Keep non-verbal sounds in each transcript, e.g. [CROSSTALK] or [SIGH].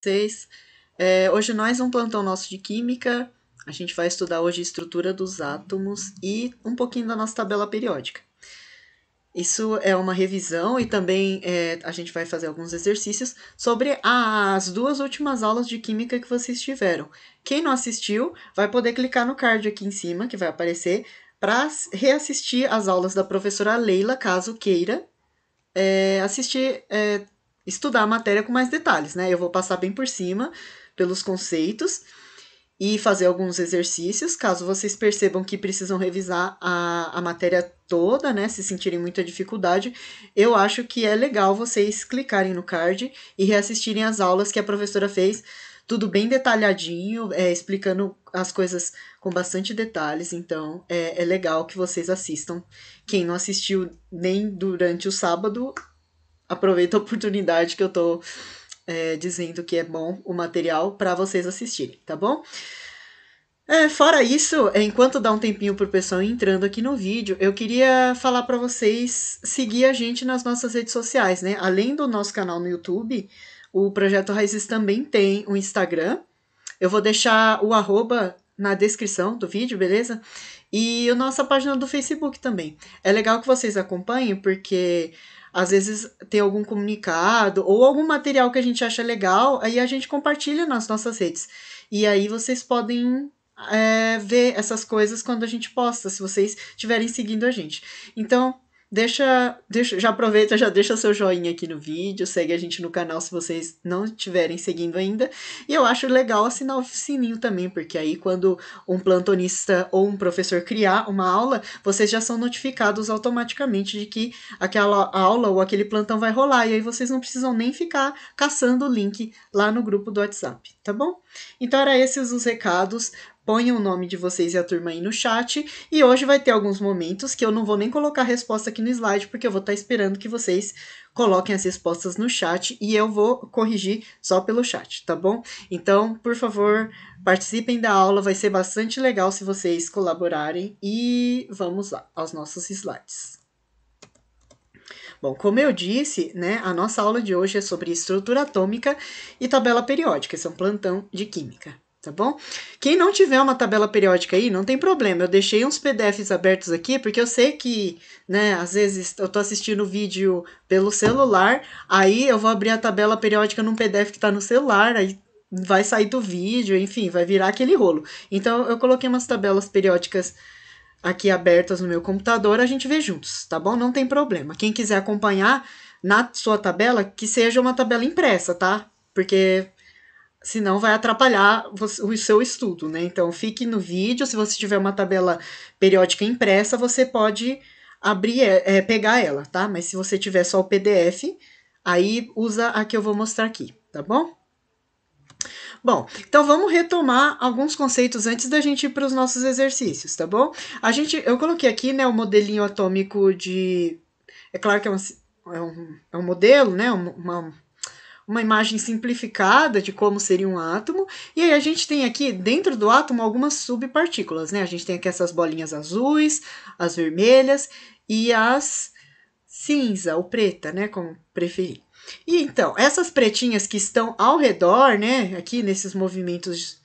vocês. É, hoje nós um plantão nosso de química. A gente vai estudar hoje estrutura dos átomos e um pouquinho da nossa tabela periódica. Isso é uma revisão e também é, a gente vai fazer alguns exercícios sobre as duas últimas aulas de química que vocês tiveram. Quem não assistiu vai poder clicar no card aqui em cima que vai aparecer para reassistir as aulas da professora Leila, caso queira é, assistir é, estudar a matéria com mais detalhes, né? Eu vou passar bem por cima pelos conceitos e fazer alguns exercícios, caso vocês percebam que precisam revisar a, a matéria toda, né? Se sentirem muita dificuldade, eu acho que é legal vocês clicarem no card e reassistirem as aulas que a professora fez, tudo bem detalhadinho, é, explicando as coisas com bastante detalhes, então é, é legal que vocês assistam. Quem não assistiu nem durante o sábado, Aproveito a oportunidade que eu tô é, dizendo que é bom o material para vocês assistirem, tá bom? É, fora isso, enquanto dá um tempinho pro pessoal entrando aqui no vídeo, eu queria falar para vocês seguir a gente nas nossas redes sociais, né? Além do nosso canal no YouTube, o Projeto Raízes também tem um Instagram. Eu vou deixar o arroba na descrição do vídeo, beleza? E a nossa página do Facebook também. É legal que vocês acompanhem, porque às vezes tem algum comunicado ou algum material que a gente acha legal, aí a gente compartilha nas nossas redes. E aí vocês podem é, ver essas coisas quando a gente posta, se vocês estiverem seguindo a gente. Então, Deixa, deixa, já aproveita, já deixa seu joinha aqui no vídeo, segue a gente no canal se vocês não estiverem seguindo ainda. E eu acho legal assinar o sininho também, porque aí quando um plantonista ou um professor criar uma aula, vocês já são notificados automaticamente de que aquela aula ou aquele plantão vai rolar. E aí vocês não precisam nem ficar caçando o link lá no grupo do WhatsApp, tá bom? Então era esses os recados ponham o nome de vocês e a turma aí no chat. E hoje vai ter alguns momentos que eu não vou nem colocar a resposta aqui no slide, porque eu vou estar tá esperando que vocês coloquem as respostas no chat e eu vou corrigir só pelo chat, tá bom? Então, por favor, participem da aula, vai ser bastante legal se vocês colaborarem. E vamos lá aos nossos slides. Bom, como eu disse, né, a nossa aula de hoje é sobre estrutura atômica e tabela periódica, esse é um plantão de química tá bom? Quem não tiver uma tabela periódica aí, não tem problema. Eu deixei uns PDFs abertos aqui, porque eu sei que, né, às vezes eu tô assistindo vídeo pelo celular, aí eu vou abrir a tabela periódica num PDF que tá no celular, aí vai sair do vídeo, enfim, vai virar aquele rolo. Então eu coloquei umas tabelas periódicas aqui abertas no meu computador, a gente vê juntos, tá bom? Não tem problema. Quem quiser acompanhar na sua tabela, que seja uma tabela impressa, tá? Porque senão vai atrapalhar o seu estudo, né? Então fique no vídeo, se você tiver uma tabela periódica impressa, você pode abrir, é, pegar ela, tá? Mas se você tiver só o PDF, aí usa a que eu vou mostrar aqui, tá bom? Bom, então vamos retomar alguns conceitos antes da gente ir para os nossos exercícios, tá bom? A gente, eu coloquei aqui, né, o modelinho atômico de, é claro que é um, é um, é um modelo, né, uma, uma imagem simplificada de como seria um átomo. E aí a gente tem aqui dentro do átomo algumas subpartículas, né? A gente tem aqui essas bolinhas azuis, as vermelhas e as cinza ou preta, né? Como preferir. E então, essas pretinhas que estão ao redor, né? Aqui nesses movimentos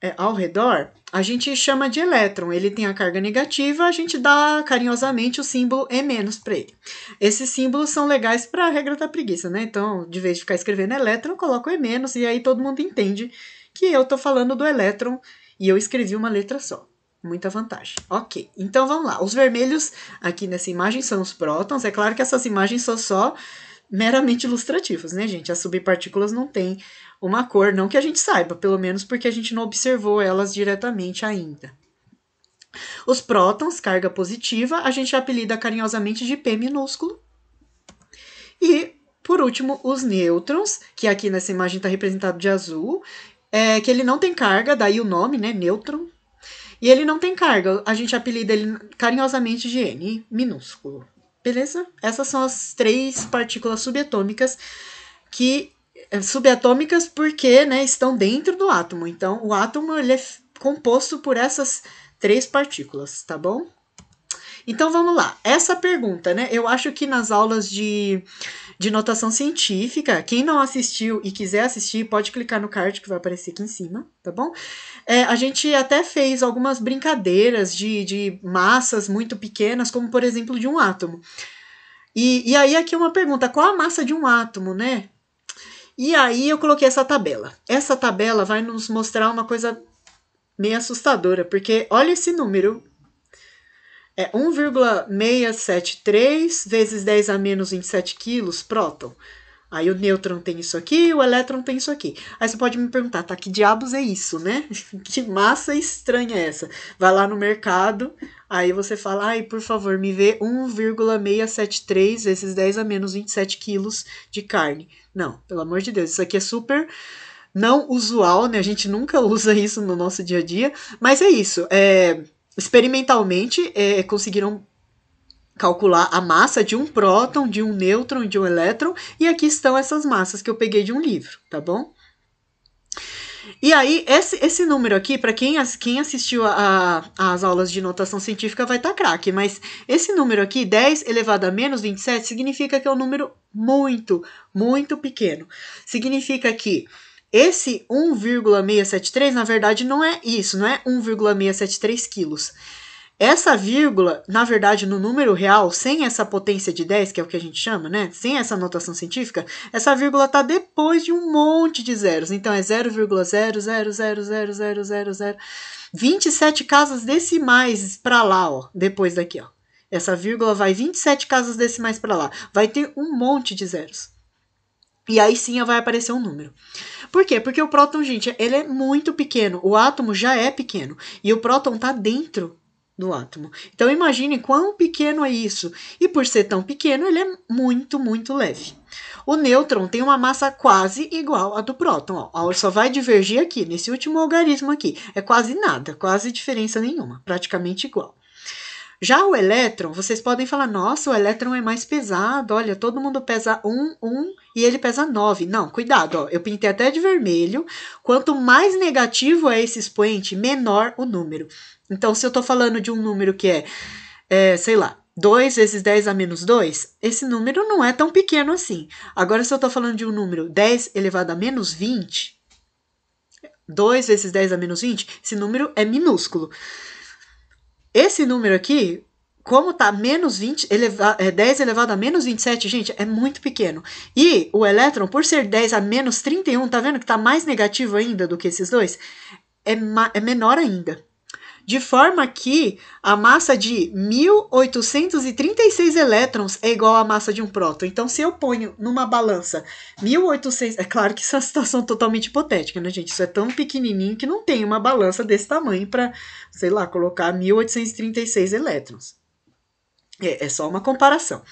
é, ao redor, a gente chama de elétron. Ele tem a carga negativa, a gente dá carinhosamente o símbolo E- para ele. Esses símbolos são legais para a regra da preguiça, né? Então, de vez de ficar escrevendo elétron, eu coloco E- e aí todo mundo entende que eu estou falando do elétron e eu escrevi uma letra só. Muita vantagem. Ok, então vamos lá. Os vermelhos aqui nessa imagem são os prótons. É claro que essas imagens são só meramente ilustrativos, né, gente? As subpartículas não têm uma cor, não que a gente saiba, pelo menos porque a gente não observou elas diretamente ainda. Os prótons, carga positiva, a gente apelida carinhosamente de P minúsculo. E, por último, os nêutrons, que aqui nessa imagem está representado de azul, é, que ele não tem carga, daí o nome, né, nêutron. E ele não tem carga, a gente apelida ele carinhosamente de N minúsculo. Beleza? Essas são as três partículas subatômicas que é, subatômicas porque né, estão dentro do átomo. Então, o átomo ele é composto por essas três partículas, tá bom? Então vamos lá. Essa pergunta, né? Eu acho que nas aulas de de notação científica. Quem não assistiu e quiser assistir, pode clicar no card que vai aparecer aqui em cima, tá bom? É, a gente até fez algumas brincadeiras de, de massas muito pequenas, como por exemplo de um átomo. E, e aí aqui uma pergunta, qual a massa de um átomo, né? E aí eu coloquei essa tabela. Essa tabela vai nos mostrar uma coisa meio assustadora, porque olha esse número é 1,673 vezes 10 a menos 27 quilos próton. Aí o nêutron tem isso aqui, o elétron tem isso aqui. Aí você pode me perguntar, tá, que diabos é isso, né? [LAUGHS] que massa estranha é essa? Vai lá no mercado, aí você fala, ai, por favor, me vê 1,673 vezes 10 a menos 27 quilos de carne. Não, pelo amor de Deus, isso aqui é super não usual, né? A gente nunca [LAUGHS] usa isso no nosso dia a dia, mas é isso, é experimentalmente é, conseguiram calcular a massa de um próton, de um nêutron de um elétron, e aqui estão essas massas que eu peguei de um livro, tá bom? E aí, esse, esse número aqui, para quem, quem assistiu às aulas de notação científica vai estar tá craque, mas esse número aqui, 10 elevado a menos 27, significa que é um número muito, muito pequeno. Significa que esse 1,673, na verdade, não é isso, não é 1,673 quilos. Essa vírgula, na verdade, no número real, sem essa potência de 10, que é o que a gente chama, né? Sem essa notação científica, essa vírgula está depois de um monte de zeros. Então é 0,00000000. 27 casas decimais para lá, ó, depois daqui, ó. Essa vírgula vai 27 casas decimais para lá. Vai ter um monte de zeros. E aí sim vai aparecer um número. Por quê? Porque o próton, gente, ele é muito pequeno. O átomo já é pequeno. E o próton está dentro do átomo. Então imagine quão pequeno é isso. E por ser tão pequeno, ele é muito, muito leve. O nêutron tem uma massa quase igual à do próton. Ó. Só vai divergir aqui, nesse último algarismo aqui. É quase nada, quase diferença nenhuma, praticamente igual. Já o elétron, vocês podem falar, nossa, o elétron é mais pesado, olha, todo mundo pesa 1, 1 e ele pesa 9. Não, cuidado, ó, eu pintei até de vermelho. Quanto mais negativo é esse expoente, menor o número. Então, se eu estou falando de um número que é, é sei lá, 2 vezes 10 a menos 2, esse número não é tão pequeno assim. Agora, se eu estou falando de um número 10 elevado a menos 20, 2 vezes 10 a menos 20, esse número é minúsculo. Esse número aqui, como tá menos 20, eleva, é 10 elevado a menos 27, gente, é muito pequeno. E o elétron, por ser 10 a menos 31, tá vendo que tá mais negativo ainda do que esses dois? É, é menor ainda de forma que a massa de 1836 elétrons é igual à massa de um próton. Então, se eu ponho numa balança 1800, é claro que isso é uma situação totalmente hipotética, né, gente? Isso é tão pequenininho que não tem uma balança desse tamanho para, sei lá, colocar 1836 elétrons. É, é, só uma comparação.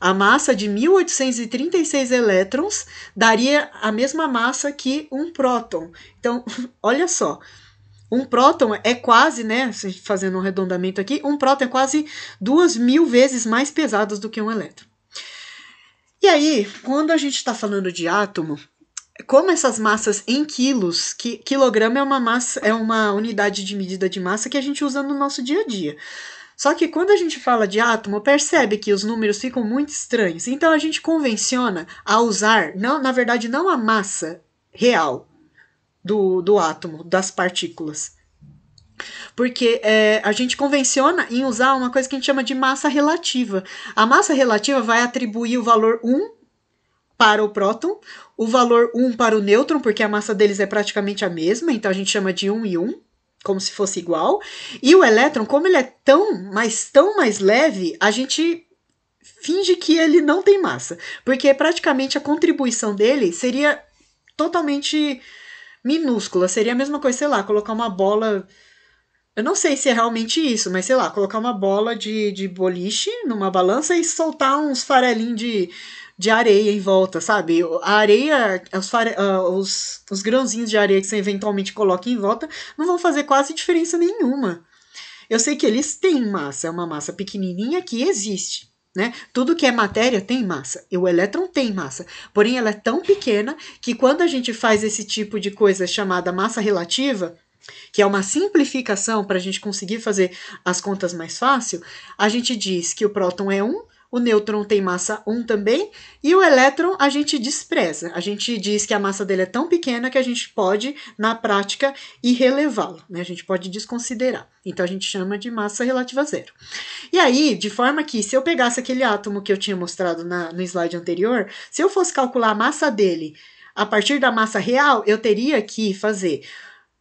A massa de 1836 elétrons daria a mesma massa que um próton. Então, [LAUGHS] olha só, um próton é quase, né? Fazendo um arredondamento aqui, um próton é quase duas mil vezes mais pesado do que um elétron. E aí, quando a gente está falando de átomo, como essas massas em quilos, que quilograma é uma massa, é uma unidade de medida de massa que a gente usa no nosso dia a dia. Só que quando a gente fala de átomo, percebe que os números ficam muito estranhos. Então a gente convenciona a usar, não, na verdade, não a massa real, do, do átomo, das partículas. Porque é, a gente convenciona em usar uma coisa que a gente chama de massa relativa. A massa relativa vai atribuir o valor 1 para o próton, o valor 1 para o nêutron, porque a massa deles é praticamente a mesma, então a gente chama de 1 e 1, como se fosse igual. E o elétron, como ele é tão, mas tão mais leve, a gente finge que ele não tem massa, porque praticamente a contribuição dele seria totalmente minúscula. Seria a mesma coisa, sei lá, colocar uma bola. Eu não sei se é realmente isso, mas sei lá, colocar uma bola de, de boliche numa balança e soltar uns farelinhos de, de areia em volta, sabe? A areia, os, fare... uh, os, os grãozinhos de areia que você eventualmente coloca em volta não vão fazer quase diferença nenhuma. Eu sei que eles têm massa, é uma massa pequenininha que existe. Né? Tudo que é matéria tem massa, e o elétron tem massa, porém ela é tão pequena que quando a gente faz esse tipo de coisa chamada massa relativa, que é uma simplificação para a gente conseguir fazer as contas mais fácil, a gente diz que o próton é 1 o nêutron tem massa 1 também, e o elétron a gente despreza. A gente diz que a massa dele é tão pequena que a gente pode, na prática, irrelevá lo né? a gente pode desconsiderar. Então a gente chama de massa relativa a zero. E aí, de forma que se eu pegasse aquele átomo que eu tinha mostrado na, no slide anterior, se eu fosse calcular a massa dele a partir da massa real, eu teria que fazer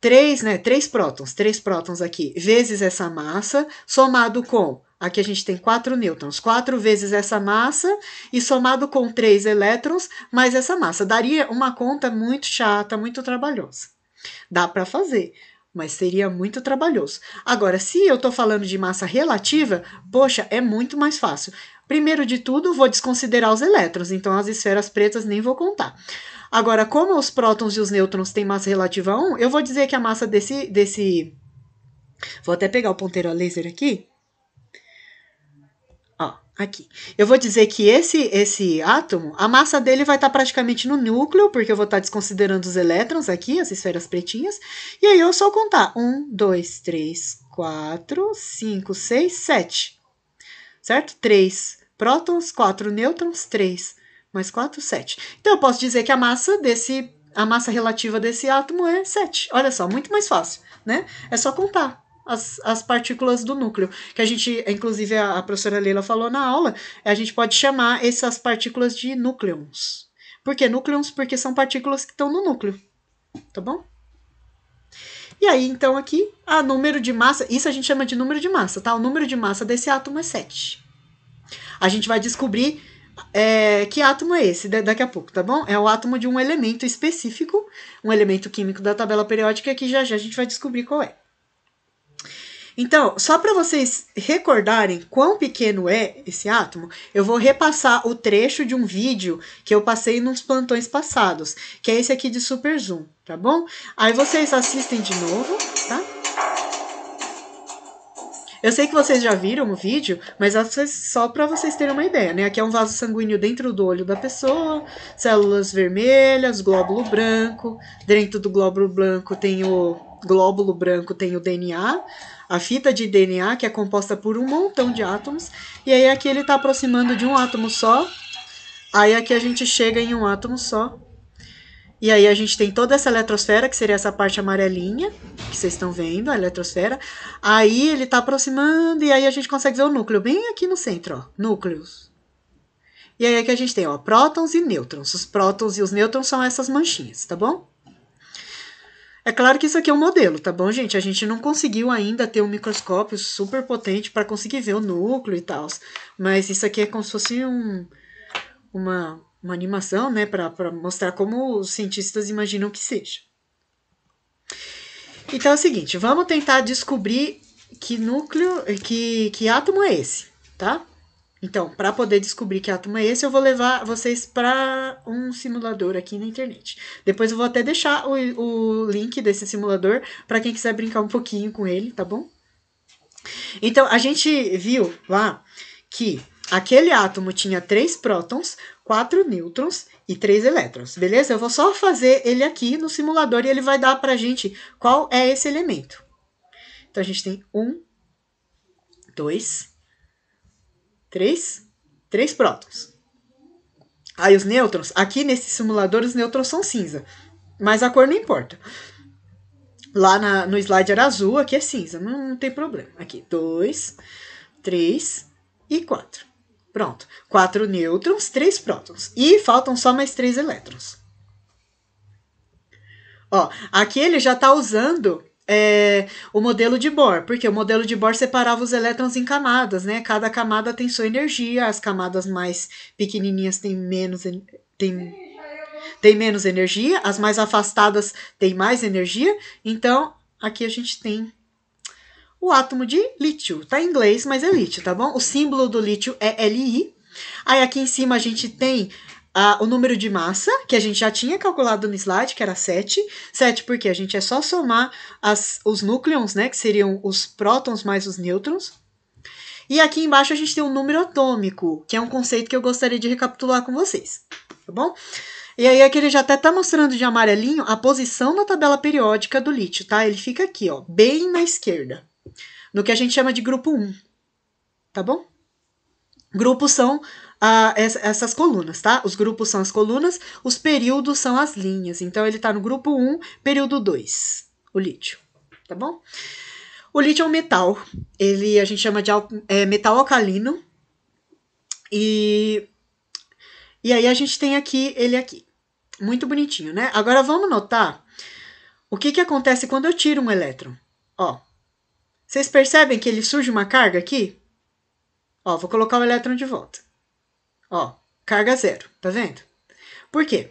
3, né, 3 prótons, 3 prótons aqui, vezes essa massa, somado com Aqui a gente tem 4 newtons, 4 vezes essa massa e somado com 3 elétrons mais essa massa. Daria uma conta muito chata, muito trabalhosa. Dá para fazer, mas seria muito trabalhoso. Agora, se eu estou falando de massa relativa, poxa, é muito mais fácil. Primeiro de tudo, vou desconsiderar os elétrons, então as esferas pretas nem vou contar. Agora, como os prótons e os nêutrons têm massa relativa a 1, eu vou dizer que a massa desse. desse... Vou até pegar o ponteiro a laser aqui Ó, aqui. Eu vou dizer que esse, esse átomo, a massa dele vai estar tá praticamente no núcleo, porque eu vou estar tá desconsiderando os elétrons aqui, as esferas pretinhas. E aí eu só contar. Um, dois, três, quatro, cinco, seis, sete. Certo? Três prótons, quatro nêutrons, três. Mais quatro, sete. Então eu posso dizer que a massa desse. A massa relativa desse átomo é 7. Olha só, muito mais fácil, né? É só contar as, as partículas do núcleo. Que a gente, inclusive a, a professora Leila falou na aula, é, a gente pode chamar essas partículas de núcleons. Por que núcleons? Porque são partículas que estão no núcleo. Tá bom? E aí, então, aqui, a número de massa, isso a gente chama de número de massa, tá? O número de massa desse átomo é 7. A gente vai descobrir é, que átomo é esse daqui a pouco, tá bom? É o átomo de um elemento específico, um elemento químico da tabela periódica, que já já a gente vai descobrir qual é. Então, só para vocês recordarem quão pequeno é esse átomo, eu vou repassar o trecho de um vídeo que eu passei nos plantões passados, que é esse aqui de super zoom, tá bom? Aí vocês assistem de novo, tá? Eu sei que vocês já viram o vídeo, mas só para vocês terem uma ideia, né? Aqui é um vaso sanguíneo dentro do olho da pessoa, células vermelhas, glóbulo branco, dentro do glóbulo branco tem o glóbulo branco tem o DNA, a fita de DNA, que é composta por um montão de átomos, e aí aqui ele está aproximando de um átomo só, aí aqui a gente chega em um átomo só, e aí a gente tem toda essa eletrosfera, que seria essa parte amarelinha, que vocês estão vendo, a eletrosfera. Aí ele está aproximando e aí a gente consegue ver o núcleo bem aqui no centro, ó, núcleos. E aí aqui a gente tem, ó, prótons e nêutrons. Os prótons e os nêutrons são essas manchinhas, tá bom? É claro que isso aqui é um modelo, tá bom, gente? A gente não conseguiu ainda ter um microscópio super potente para conseguir ver o núcleo e tal. Mas isso aqui é como se fosse um, uma, uma animação, né? Para mostrar como os cientistas imaginam que seja. Então é o seguinte, vamos tentar descobrir que núcleo, que, que átomo é esse, tá? Então, para poder descobrir que átomo é esse, eu vou levar vocês para um simulador aqui na internet. Depois eu vou até deixar o, o link desse simulador para quem quiser brincar um pouquinho com ele, tá bom? Então, a gente viu lá que aquele átomo tinha três prótons, quatro nêutrons e três elétrons, beleza? Eu vou só fazer ele aqui no simulador e ele vai dar para gente qual é esse elemento. Então, a gente tem um, dois, três, três prótons. Aí os nêutrons, aqui nesse simulador os nêutrons são cinza, mas a cor não importa. Lá na, no slide era azul, aqui é cinza, não, não tem problema. Aqui, dois, três e quatro. Pronto, quatro nêutrons, três prótons. E faltam só mais três elétrons. Ó, aqui ele já está usando é, o modelo de Bohr, porque o modelo de Bohr separava os elétrons em camadas, né? Cada camada tem sua energia, as camadas mais pequenininhas têm menos, têm, têm menos energia, as mais afastadas têm mais energia. Então, aqui a gente tem o átomo de lítio. Tá em inglês, mas é lítio, tá bom? O símbolo do lítio é Li. Aí aqui em cima a gente tem o número de massa, que a gente já tinha calculado no slide, que era 7. 7 porque a gente é só somar as, os núcleons, né, que seriam os prótons mais os nêutrons. E aqui embaixo a gente tem o um número atômico, que é um conceito que eu gostaria de recapitular com vocês, tá bom? E aí aqui ele já até está mostrando de amarelinho a posição na tabela periódica do lítio, tá? Ele fica aqui, ó, bem na esquerda, no que a gente chama de grupo 1, tá bom? Grupos são a, essas colunas, tá? Os grupos são as colunas, os períodos são as linhas. Então, ele está no grupo 1, período 2, o lítio, tá bom? O lítio é um metal, ele a gente chama de é, metal alcalino, e, e aí a gente tem aqui ele aqui. Muito bonitinho, né? Agora vamos notar o que, que acontece quando eu tiro um elétron. Ó, vocês percebem que ele surge uma carga aqui? Ó, vou colocar o elétron de volta. Ó, carga zero, tá vendo? Por quê?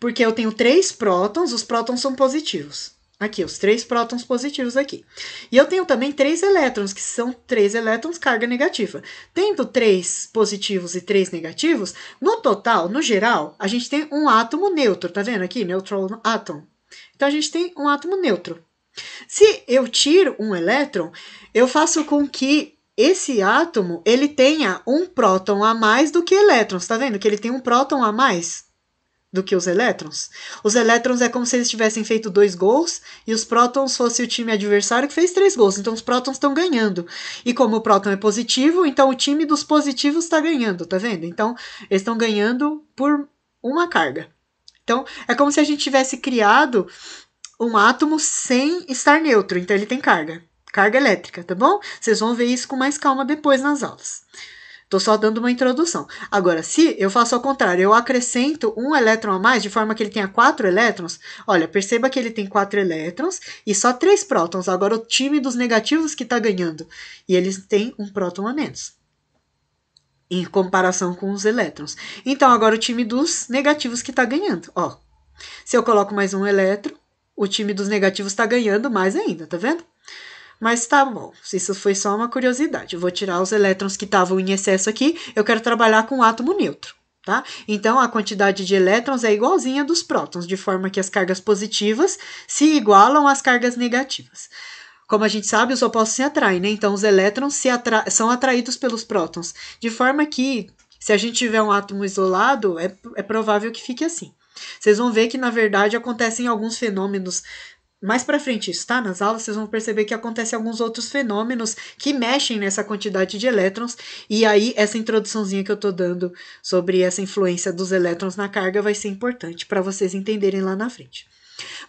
Porque eu tenho três prótons, os prótons são positivos. Aqui, os três prótons positivos aqui. E eu tenho também três elétrons, que são três elétrons carga negativa. Tendo três positivos e três negativos, no total, no geral, a gente tem um átomo neutro, tá vendo aqui? Neutron átomo Então, a gente tem um átomo neutro. Se eu tiro um elétron, eu faço com que esse átomo ele tenha um próton a mais do que elétrons. Tá vendo que ele tem um próton a mais do que os elétrons? Os elétrons é como se eles tivessem feito dois gols e os prótons fosse o time adversário que fez três gols. Então os prótons estão ganhando. E como o próton é positivo, então o time dos positivos está ganhando, tá vendo? Então eles estão ganhando por uma carga. Então é como se a gente tivesse criado um átomo sem estar neutro. Então ele tem carga carga elétrica, tá bom? Vocês vão ver isso com mais calma depois nas aulas. Estou só dando uma introdução. Agora, se eu faço ao contrário, eu acrescento um elétron a mais, de forma que ele tenha quatro elétrons, olha, perceba que ele tem quatro elétrons e só três prótons. Agora, o time dos negativos que está ganhando. E eles têm um próton a menos, em comparação com os elétrons. Então, agora o time dos negativos que está ganhando. Ó, se eu coloco mais um elétron, o time dos negativos está ganhando mais ainda, tá vendo? Mas tá bom, isso foi só uma curiosidade. Eu vou tirar os elétrons que estavam em excesso aqui, eu quero trabalhar com o átomo neutro. Tá? Então, a quantidade de elétrons é igualzinha dos prótons, de forma que as cargas positivas se igualam às cargas negativas. Como a gente sabe, os opostos se atraem, né? Então, os elétrons atra são atraídos pelos prótons, de forma que, se a gente tiver um átomo isolado, é, é provável que fique assim. Vocês vão ver que, na verdade, acontecem alguns fenômenos mais para frente está nas aulas, vocês vão perceber que acontece alguns outros fenômenos que mexem nessa quantidade de elétrons, e aí essa introduçãozinha que eu estou dando sobre essa influência dos elétrons na carga vai ser importante para vocês entenderem lá na frente.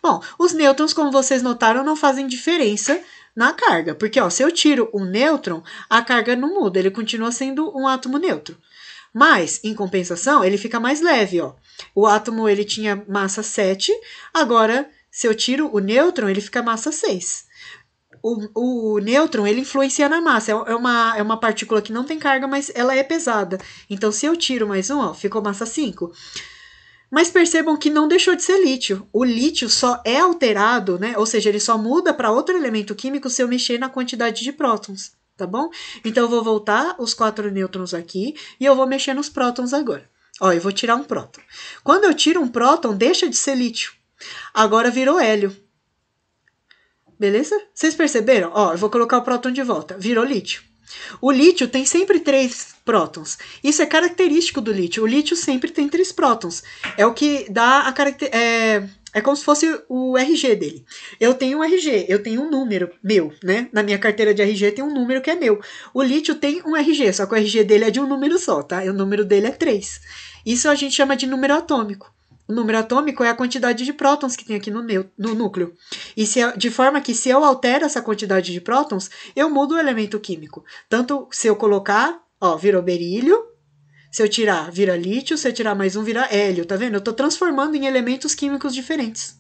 Bom, os nêutrons, como vocês notaram, não fazem diferença na carga, porque ó, se eu tiro um nêutron, a carga não muda, ele continua sendo um átomo neutro. Mas, em compensação, ele fica mais leve, ó. O átomo ele tinha massa 7, agora se eu tiro o nêutron, ele fica massa 6. O, o, nêutron ele influencia na massa. É, é uma, é uma partícula que não tem carga, mas ela é pesada. Então, se eu tiro mais um, ó, ficou massa 5. Mas percebam que não deixou de ser lítio. O lítio só é alterado, né? Ou seja, ele só muda para outro elemento químico se eu mexer na quantidade de prótons, tá bom? Então eu vou voltar os quatro nêutrons aqui e eu vou mexer nos prótons agora. Ó, eu vou tirar um próton. Quando eu tiro um próton, deixa de ser lítio. Agora virou hélio. Beleza? Vocês perceberam? Ó, eu vou colocar o próton de volta. Virou lítio. O lítio tem sempre três prótons. Isso é característico do lítio. O lítio sempre tem três prótons. É o que dá a caracter... É, é como se fosse o RG dele. Eu tenho um RG, eu tenho um número meu, né? Na minha carteira de RG tem um número que é meu. O lítio tem um RG, só que o RG dele é de um número só, tá? E o número dele é três. Isso a gente chama de número atômico. O número atômico é a quantidade de prótons que tem aqui no, no núcleo. E se, de forma que, se eu altero essa quantidade de prótons, eu mudo o elemento químico. Tanto se eu colocar, ó, virou berílio, se eu tirar, vira lítio, se eu tirar mais um, vira hélio, tá vendo? Eu estou transformando em elementos químicos diferentes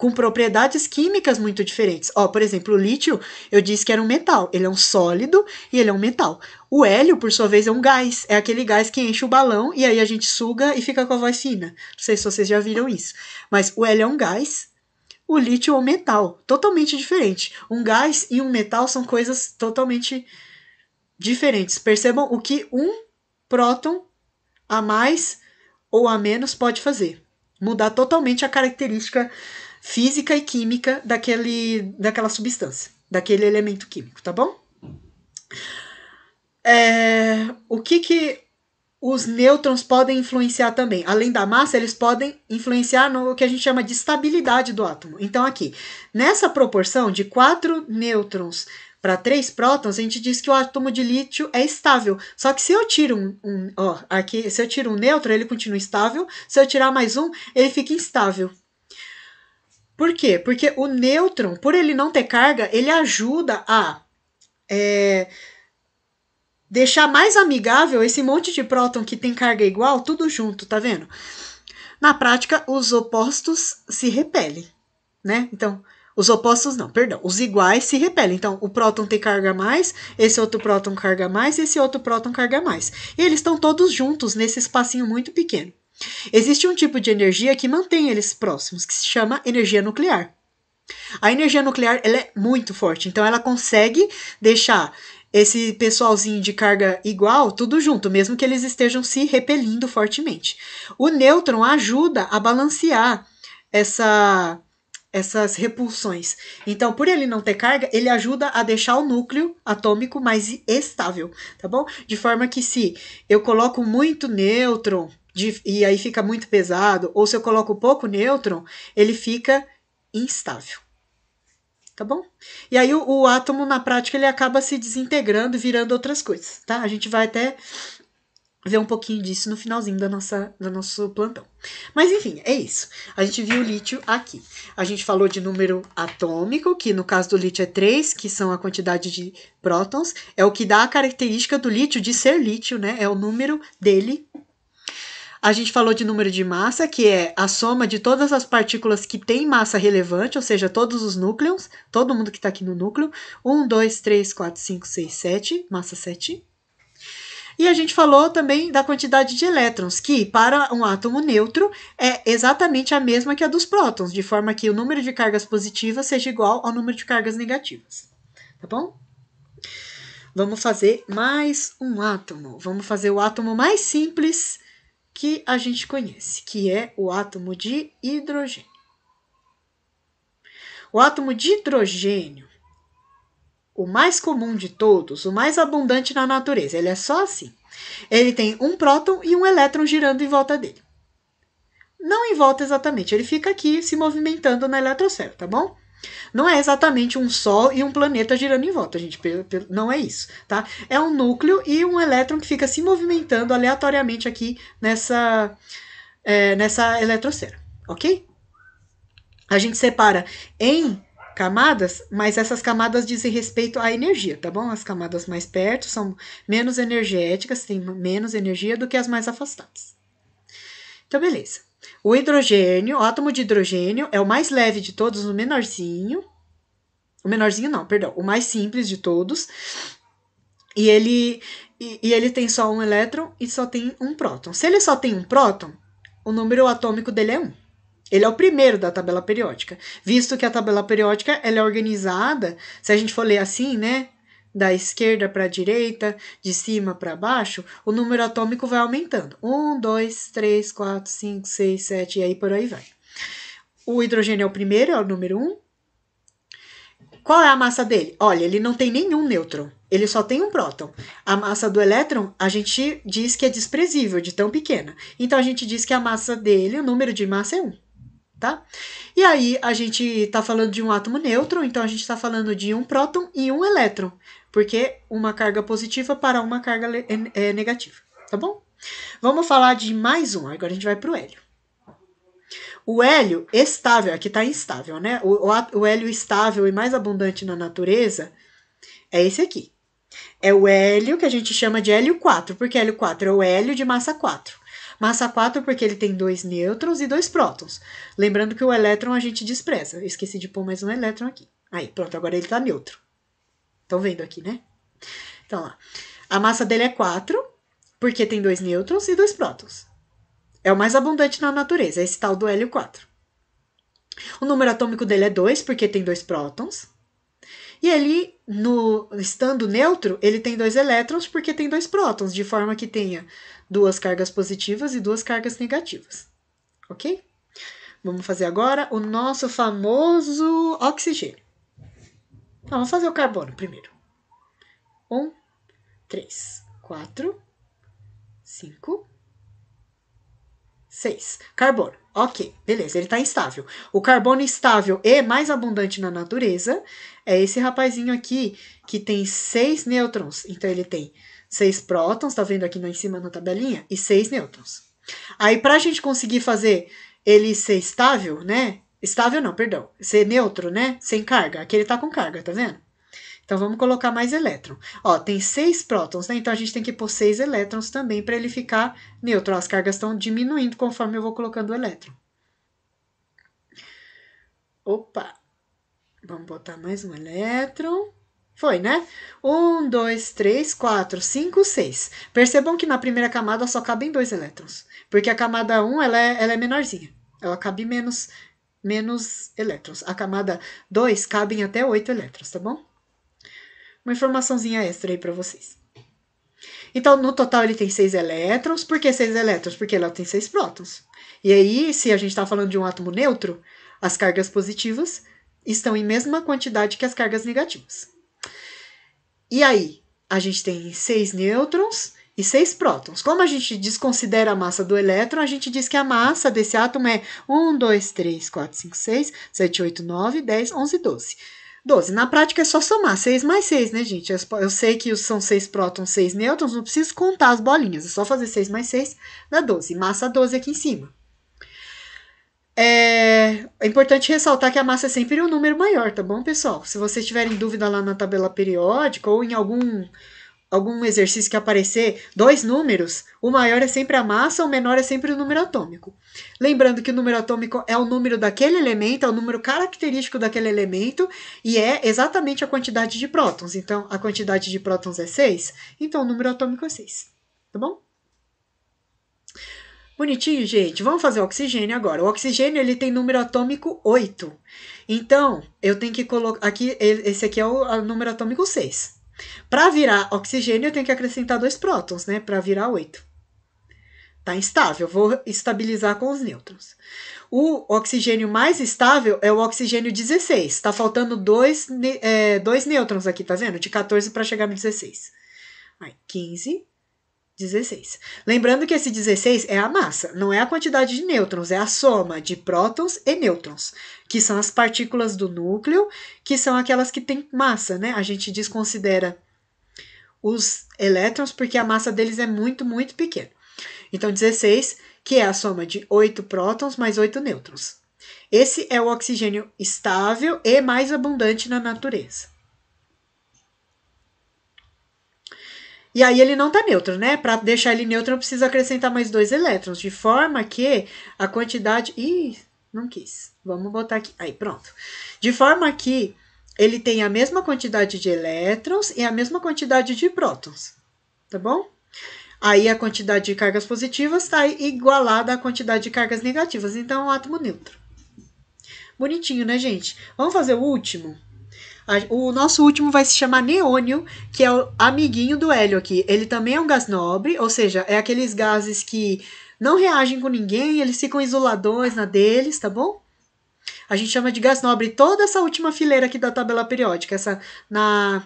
com propriedades químicas muito diferentes. Ó, por exemplo, o lítio, eu disse que era um metal. Ele é um sólido e ele é um metal. O hélio, por sua vez, é um gás. É aquele gás que enche o balão e aí a gente suga e fica com a voz fina. Não sei se vocês já viram isso. Mas o hélio é um gás, o lítio é um metal. Totalmente diferente. Um gás e um metal são coisas totalmente diferentes. Percebam o que um próton a mais ou a menos pode fazer. Mudar totalmente a característica física e química daquele, daquela substância, daquele elemento químico, tá bom? É, o que que os nêutrons podem influenciar também? Além da massa, eles podem influenciar no que a gente chama de estabilidade do átomo. Então, aqui, nessa proporção de quatro nêutrons para três prótons, a gente diz que o átomo de lítio é estável. Só que se eu tiro um, um ó, aqui, se eu tiro um nêutron, ele continua estável. Se eu tirar mais um, ele fica instável. Por quê? Porque o nêutron, por ele não ter carga, ele ajuda a é, deixar mais amigável esse monte de próton que tem carga igual, tudo junto, tá vendo? Na prática, os opostos se repelem, né? Então, os opostos não, perdão, os iguais se repelem. Então, o próton tem carga mais, esse outro próton carga mais, esse outro próton carga mais. E eles estão todos juntos nesse espacinho muito pequeno. Existe um tipo de energia que mantém eles próximos, que se chama energia nuclear. A energia nuclear ela é muito forte, então ela consegue deixar esse pessoalzinho de carga igual tudo junto, mesmo que eles estejam se repelindo fortemente. O nêutron ajuda a balancear essa essas repulsões. Então, por ele não ter carga, ele ajuda a deixar o núcleo atômico mais estável, tá bom? De forma que se eu coloco muito nêutron de, e aí fica muito pesado, ou se eu coloco pouco nêutron, ele fica instável. Tá bom? E aí o, o átomo, na prática, ele acaba se desintegrando, virando outras coisas, tá? A gente vai até ver um pouquinho disso no finalzinho da nossa, do nosso plantão. Mas enfim, é isso. A gente viu o lítio aqui. A gente falou de número atômico, que no caso do lítio é 3, que são a quantidade de prótons, é o que dá a característica do lítio de ser lítio, né? É o número dele a gente falou de número de massa, que é a soma de todas as partículas que têm massa relevante, ou seja, todos os núcleos, todo mundo que está aqui no núcleo. 1, 2, 3, 4, 5, 6, 7, massa 7. E a gente falou também da quantidade de elétrons, que para um átomo neutro é exatamente a mesma que a dos prótons, de forma que o número de cargas positivas seja igual ao número de cargas negativas. Tá bom? Vamos fazer mais um átomo. Vamos fazer o átomo mais simples que a gente conhece, que é o átomo de hidrogênio. O átomo de hidrogênio, o mais comum de todos, o mais abundante na natureza, ele é só assim. Ele tem um próton e um elétron girando em volta dele. Não em volta exatamente, ele fica aqui se movimentando na eletrosfera, tá bom? Não é exatamente um Sol e um planeta girando em volta, gente. Não é isso, tá? É um núcleo e um elétron que fica se movimentando aleatoriamente aqui nessa, é, nessa eletrosfera, ok? A gente separa em camadas, mas essas camadas dizem respeito à energia, tá bom? As camadas mais perto são menos energéticas, têm menos energia do que as mais afastadas. Então, beleza. O hidrogênio, o átomo de hidrogênio é o mais leve de todos, o menorzinho. O menorzinho não, perdão, o mais simples de todos. E ele, e, e ele tem só um elétron e só tem um próton. Se ele só tem um próton, o número atômico dele é 1. Um. Ele é o primeiro da tabela periódica, visto que a tabela periódica ela é organizada, se a gente for ler assim, né? da esquerda para a direita, de cima para baixo, o número atômico vai aumentando. 1, 2, 3, 4, 5, 6, 7 e aí por aí vai. O hidrogênio é o primeiro, é o número 1. Um. Qual é a massa dele? Olha, ele não tem nenhum nêutron, ele só tem um próton. A massa do elétron, a gente diz que é desprezível, de tão pequena. Então, a gente diz que a massa dele, o número de massa é 1 tá? E aí a gente está falando de um átomo neutro, então a gente está falando de um próton e um elétron, porque uma carga positiva para uma carga é, é negativa, tá bom? Vamos falar de mais um, agora a gente vai para o hélio. O hélio estável, aqui está instável, né? O, o, o hélio estável e mais abundante na natureza é esse aqui. É o hélio que a gente chama de hélio 4, porque hélio 4 é o hélio de massa 4. Massa 4 porque ele tem dois nêutrons e dois prótons. Lembrando que o elétron a gente despreza. Eu esqueci de pôr mais um elétron aqui. Aí, pronto, agora ele está neutro. Estão vendo aqui, né? Então, lá. A massa dele é 4, porque tem dois nêutrons e dois prótons. É o mais abundante na natureza, esse tal do hélio 4. O número atômico dele é 2, porque tem dois prótons. E ele, no, estando neutro, ele tem dois elétrons porque tem dois prótons, de forma que tenha duas cargas positivas e duas cargas negativas, ok? Vamos fazer agora o nosso famoso oxigênio. Então, vamos fazer o carbono primeiro. Um, três, quatro, cinco, seis. Carbono. Ok, beleza, ele está instável. O carbono estável e mais abundante na natureza é esse rapazinho aqui que tem seis nêutrons. Então, ele tem 6 prótons, tá vendo aqui lá em cima na tabelinha? E 6 nêutrons. Aí, para a gente conseguir fazer ele ser estável, né? Estável não, perdão. Ser neutro, né? Sem carga. Aqui ele tá com carga, tá vendo? Então, vamos colocar mais elétron. Ó, tem seis prótons, né? Então, a gente tem que pôr seis elétrons também para ele ficar neutro. As cargas estão diminuindo conforme eu vou colocando o elétron. Opa! Vamos botar mais um elétron. Foi, né? Um, dois, três, quatro, cinco, seis. Percebam que na primeira camada só cabem dois elétrons, porque a camada 1 um, ela é, ela é menorzinha. Ela cabe menos, menos elétrons. A camada 2 cabem até oito elétrons, tá bom? Uma informaçãozinha extra aí para vocês. Então, no total, ele tem seis elétrons. Por que seis elétrons? Porque ele tem seis prótons. E aí, se a gente está falando de um átomo neutro, as cargas positivas estão em mesma quantidade que as cargas negativas. E aí? A gente tem seis nêutrons e seis prótons. Como a gente desconsidera a massa do elétron, a gente diz que a massa desse átomo é 1, 2, 3, 4, 5, 6, 7, 8, 9, 10, 11, 12. 12. Na prática é só somar 6 mais 6, né, gente? Eu sei que são 6 prótons, 6 nêutrons, não preciso contar as bolinhas, é só fazer 6 mais 6 dá 12. Massa 12 aqui em cima. É, é importante ressaltar que a massa é sempre um número maior, tá bom, pessoal? Se vocês tiverem dúvida lá na tabela periódica ou em algum algum exercício que aparecer dois números, o maior é sempre a massa, o menor é sempre o número atômico. Lembrando que o número atômico é o número daquele elemento, é o número característico daquele elemento e é exatamente a quantidade de prótons. Então, a quantidade de prótons é 6, então o número atômico é 6. Tá bom? Bonitinho, gente. Vamos fazer o oxigênio agora. O oxigênio ele tem número atômico 8. Então, eu tenho que colocar aqui esse aqui é o número atômico 6. Para virar oxigênio, eu tenho que acrescentar dois prótons, né, para virar 8. Tá instável, vou estabilizar com os nêutrons. O oxigênio mais estável é o oxigênio 16. Tá faltando dois, é, dois nêutrons aqui, tá vendo? De 14 para chegar no 16. Aí, 15, 16. Lembrando que esse 16 é a massa, não é a quantidade de nêutrons, é a soma de prótons e nêutrons, que são as partículas do núcleo, que são aquelas que têm massa, né? A gente desconsidera os elétrons porque a massa deles é muito, muito pequena. Então, 16, que é a soma de 8 prótons mais 8 nêutrons. Esse é o oxigênio estável e mais abundante na natureza. E aí ele não tá neutro, né? Para deixar ele neutro, eu preciso acrescentar mais dois elétrons, de forma que a quantidade. Ih, não quis. Vamos botar aqui. Aí, pronto. De forma que ele tem a mesma quantidade de elétrons e a mesma quantidade de prótons, tá bom? Aí a quantidade de cargas positivas está igualada à quantidade de cargas negativas, então é um átomo neutro. Bonitinho, né, gente? Vamos fazer o último? o nosso último vai se chamar Neônio, que é o amiguinho do hélio aqui. Ele também é um gás nobre, ou seja, é aqueles gases que não reagem com ninguém, eles ficam isoladões na deles, tá bom? A gente chama de gás nobre toda essa última fileira aqui da tabela periódica, essa na,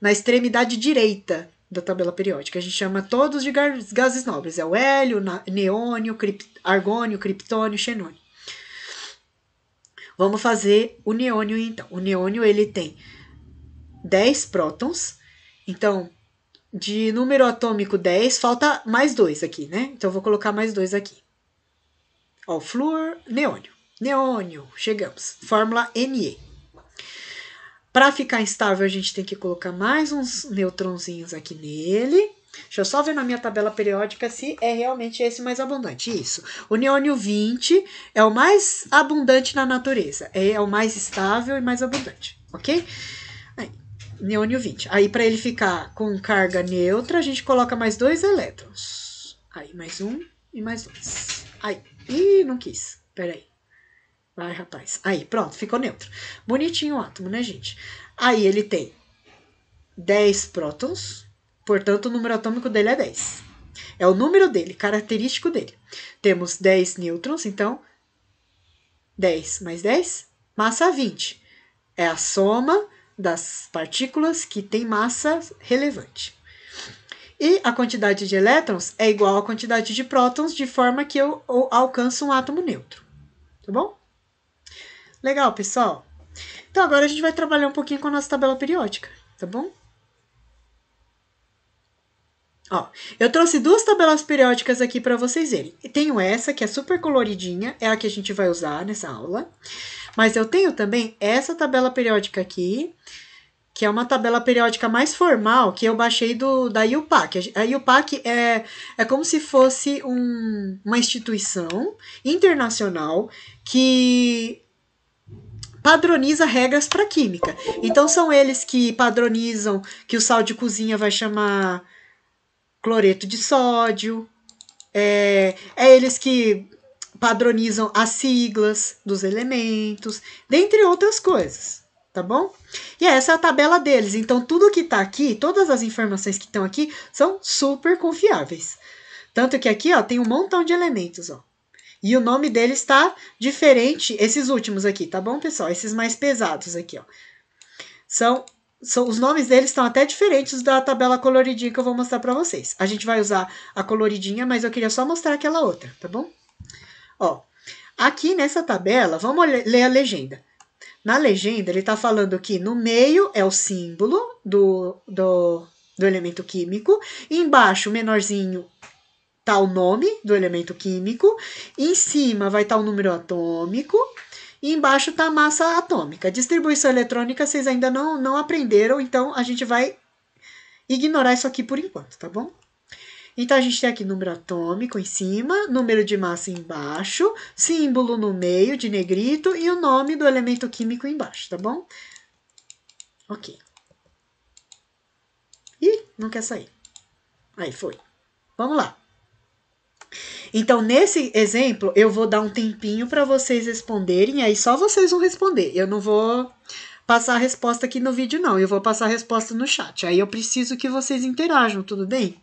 na extremidade direita da tabela periódica. A gente chama todos de gases nobres, é o hélio, neônio, argônio, criptônio, xenônio. Vamos fazer o neônio então. O neônio ele tem 10 prótons. Então, de número atômico 10, falta mais dois aqui, né? Então, vou colocar mais dois aqui. Ó, flúor, neônio. Neônio, chegamos. Fórmula Ne. Para ficar estável, a gente tem que colocar mais uns neutronzinhos aqui nele. Deixa eu só ver na minha tabela periódica se é realmente esse mais abundante. Isso. O neônio 20 é o mais abundante na natureza. É, é o mais estável e mais abundante, ok? Aí, neônio 20. Aí, para ele ficar com carga neutra, a gente coloca mais dois elétrons. Aí, mais um e mais dois. Aí. Ih, não quis. Peraí. Vai, rapaz. Aí, pronto, ficou neutro. Bonitinho o átomo, né, gente? Aí ele tem 10 prótons, Portanto, o número atômico dele é 10. É o número dele, característico dele. Temos 10 nêutrons, então 10 mais 10, massa 20. É a soma das partículas que têm massa relevante. E a quantidade de elétrons é igual à quantidade de prótons, de forma que eu alcanço um átomo neutro. Tá bom? Legal, pessoal? Então agora a gente vai trabalhar um pouquinho com a nossa tabela periódica, tá bom? Ó, eu trouxe duas tabelas periódicas aqui para vocês verem. tenho essa, que é super coloridinha, é a que a gente vai usar nessa aula. Mas eu tenho também essa tabela periódica aqui, que é uma tabela periódica mais formal que eu baixei do da IUPAC. A IUPAC é, é como se fosse um, uma instituição internacional que padroniza regras para química. Então são eles que padronizam que o sal de cozinha vai chamar cloreto de sódio. É, é eles que padronizam as siglas dos elementos, dentre outras coisas, tá bom? E essa é a tabela deles. Então, tudo que tá aqui, todas as informações que estão aqui, são super confiáveis. Tanto que aqui, ó, tem um montão de elementos, ó. E o nome deles tá diferente, esses últimos aqui, tá bom, pessoal? Esses mais pesados aqui, ó. São são, os nomes deles estão até diferentes da tabela coloridinha que eu vou mostrar para vocês. A gente vai usar a coloridinha, mas eu queria só mostrar aquela outra, tá bom? Ó, aqui nessa tabela, vamos ler a legenda. Na legenda, ele está falando que no meio é o símbolo do, do, do elemento químico, embaixo, menorzinho, está o nome do elemento químico, em cima vai estar tá o número atômico, e embaixo está a massa atômica. Distribuição eletrônica vocês ainda não, não aprenderam, então a gente vai ignorar isso aqui por enquanto, tá bom? Então, a gente tem aqui número atômico em cima, número de massa embaixo, símbolo no meio de negrito e o nome do elemento químico embaixo, tá bom? Ok. Ih, não quer sair. Aí foi. Vamos lá. Então, nesse exemplo, eu vou dar um tempinho para vocês responderem, aí só vocês vão responder. Eu não vou passar a resposta aqui no vídeo, não. Eu vou passar a resposta no chat. Aí eu preciso que vocês interajam, tudo bem?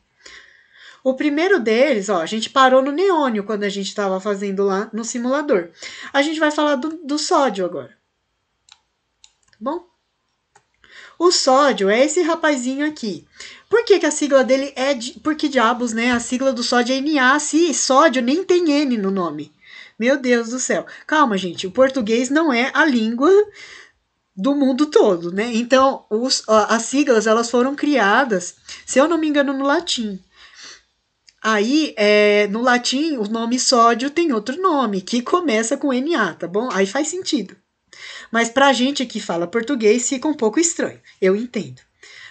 O primeiro deles, ó, a gente parou no neônio quando a gente estava fazendo lá no simulador. A gente vai falar do, do sódio agora. Tá bom? O sódio é esse rapazinho aqui. Por que, que a sigla dele é. De, por que diabos, né? A sigla do sódio é Na, se sódio nem tem N no nome. Meu Deus do céu. Calma, gente, o português não é a língua do mundo todo, né? Então, os, as siglas elas foram criadas, se eu não me engano, no latim. Aí, é, no latim, o nome sódio tem outro nome, que começa com Na, tá bom? Aí faz sentido. Mas pra gente que fala português, fica um pouco estranho. Eu entendo.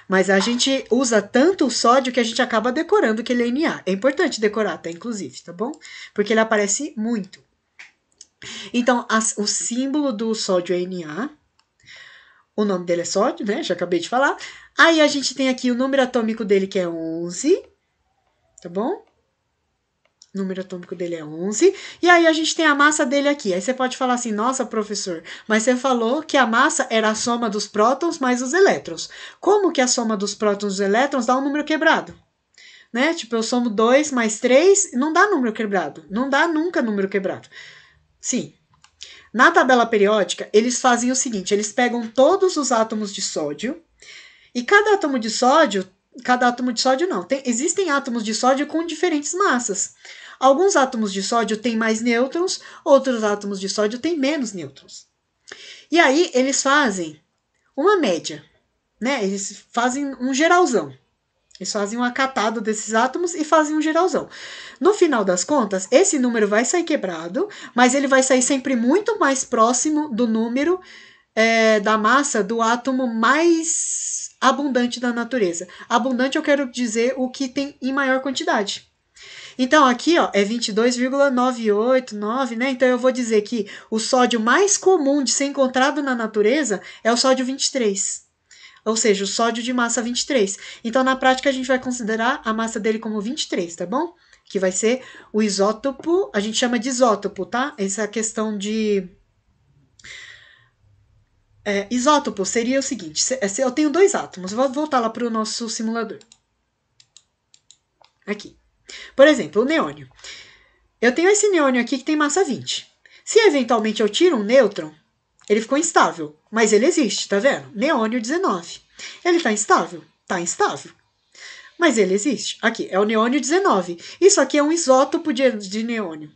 Mas a gente usa tanto o sódio que a gente acaba decorando que ele é Na. É importante decorar, até Inclusive, tá bom? Porque ele aparece muito. Então, as, o símbolo do sódio é Na. O nome dele é sódio, né? Já acabei de falar. Aí a gente tem aqui o número atômico dele que é 11, tá bom? o número atômico dele é 11, e aí a gente tem a massa dele aqui. Aí você pode falar assim, nossa, professor, mas você falou que a massa era a soma dos prótons mais os elétrons. Como que a soma dos prótons e dos elétrons dá um número quebrado? Né? Tipo, eu somo 2 mais 3, não dá número quebrado. Não dá nunca número quebrado. Sim, na tabela periódica, eles fazem o seguinte: eles pegam todos os átomos de sódio e cada átomo de sódio, cada átomo de sódio não, tem, existem átomos de sódio com diferentes massas. Alguns átomos de sódio têm mais nêutrons, outros átomos de sódio têm menos nêutrons. E aí eles fazem uma média, né? Eles fazem um geralzão. Eles fazem um acatado desses átomos e fazem um geralzão. No final das contas, esse número vai sair quebrado, mas ele vai sair sempre muito mais próximo do número é, da massa do átomo mais abundante da natureza. Abundante eu quero dizer o que tem em maior quantidade. Então aqui ó, é 22,989, né? Então eu vou dizer que o sódio mais comum de ser encontrado na natureza é o sódio 23. Ou seja, o sódio de massa 23. Então na prática a gente vai considerar a massa dele como 23, tá bom? Que vai ser o isótopo, a gente chama de isótopo, tá? Essa é a questão de é, isótopo seria o seguinte: se, é, se eu tenho dois átomos, vou voltar lá para o nosso simulador. Aqui. Por exemplo, o neônio. Eu tenho esse neônio aqui que tem massa 20. Se eventualmente eu tiro um nêutron, ele ficou instável, mas ele existe, tá vendo? Neônio 19. Ele tá instável? Tá instável. Mas ele existe. Aqui, é o neônio 19. Isso aqui é um isótopo de, de neônio.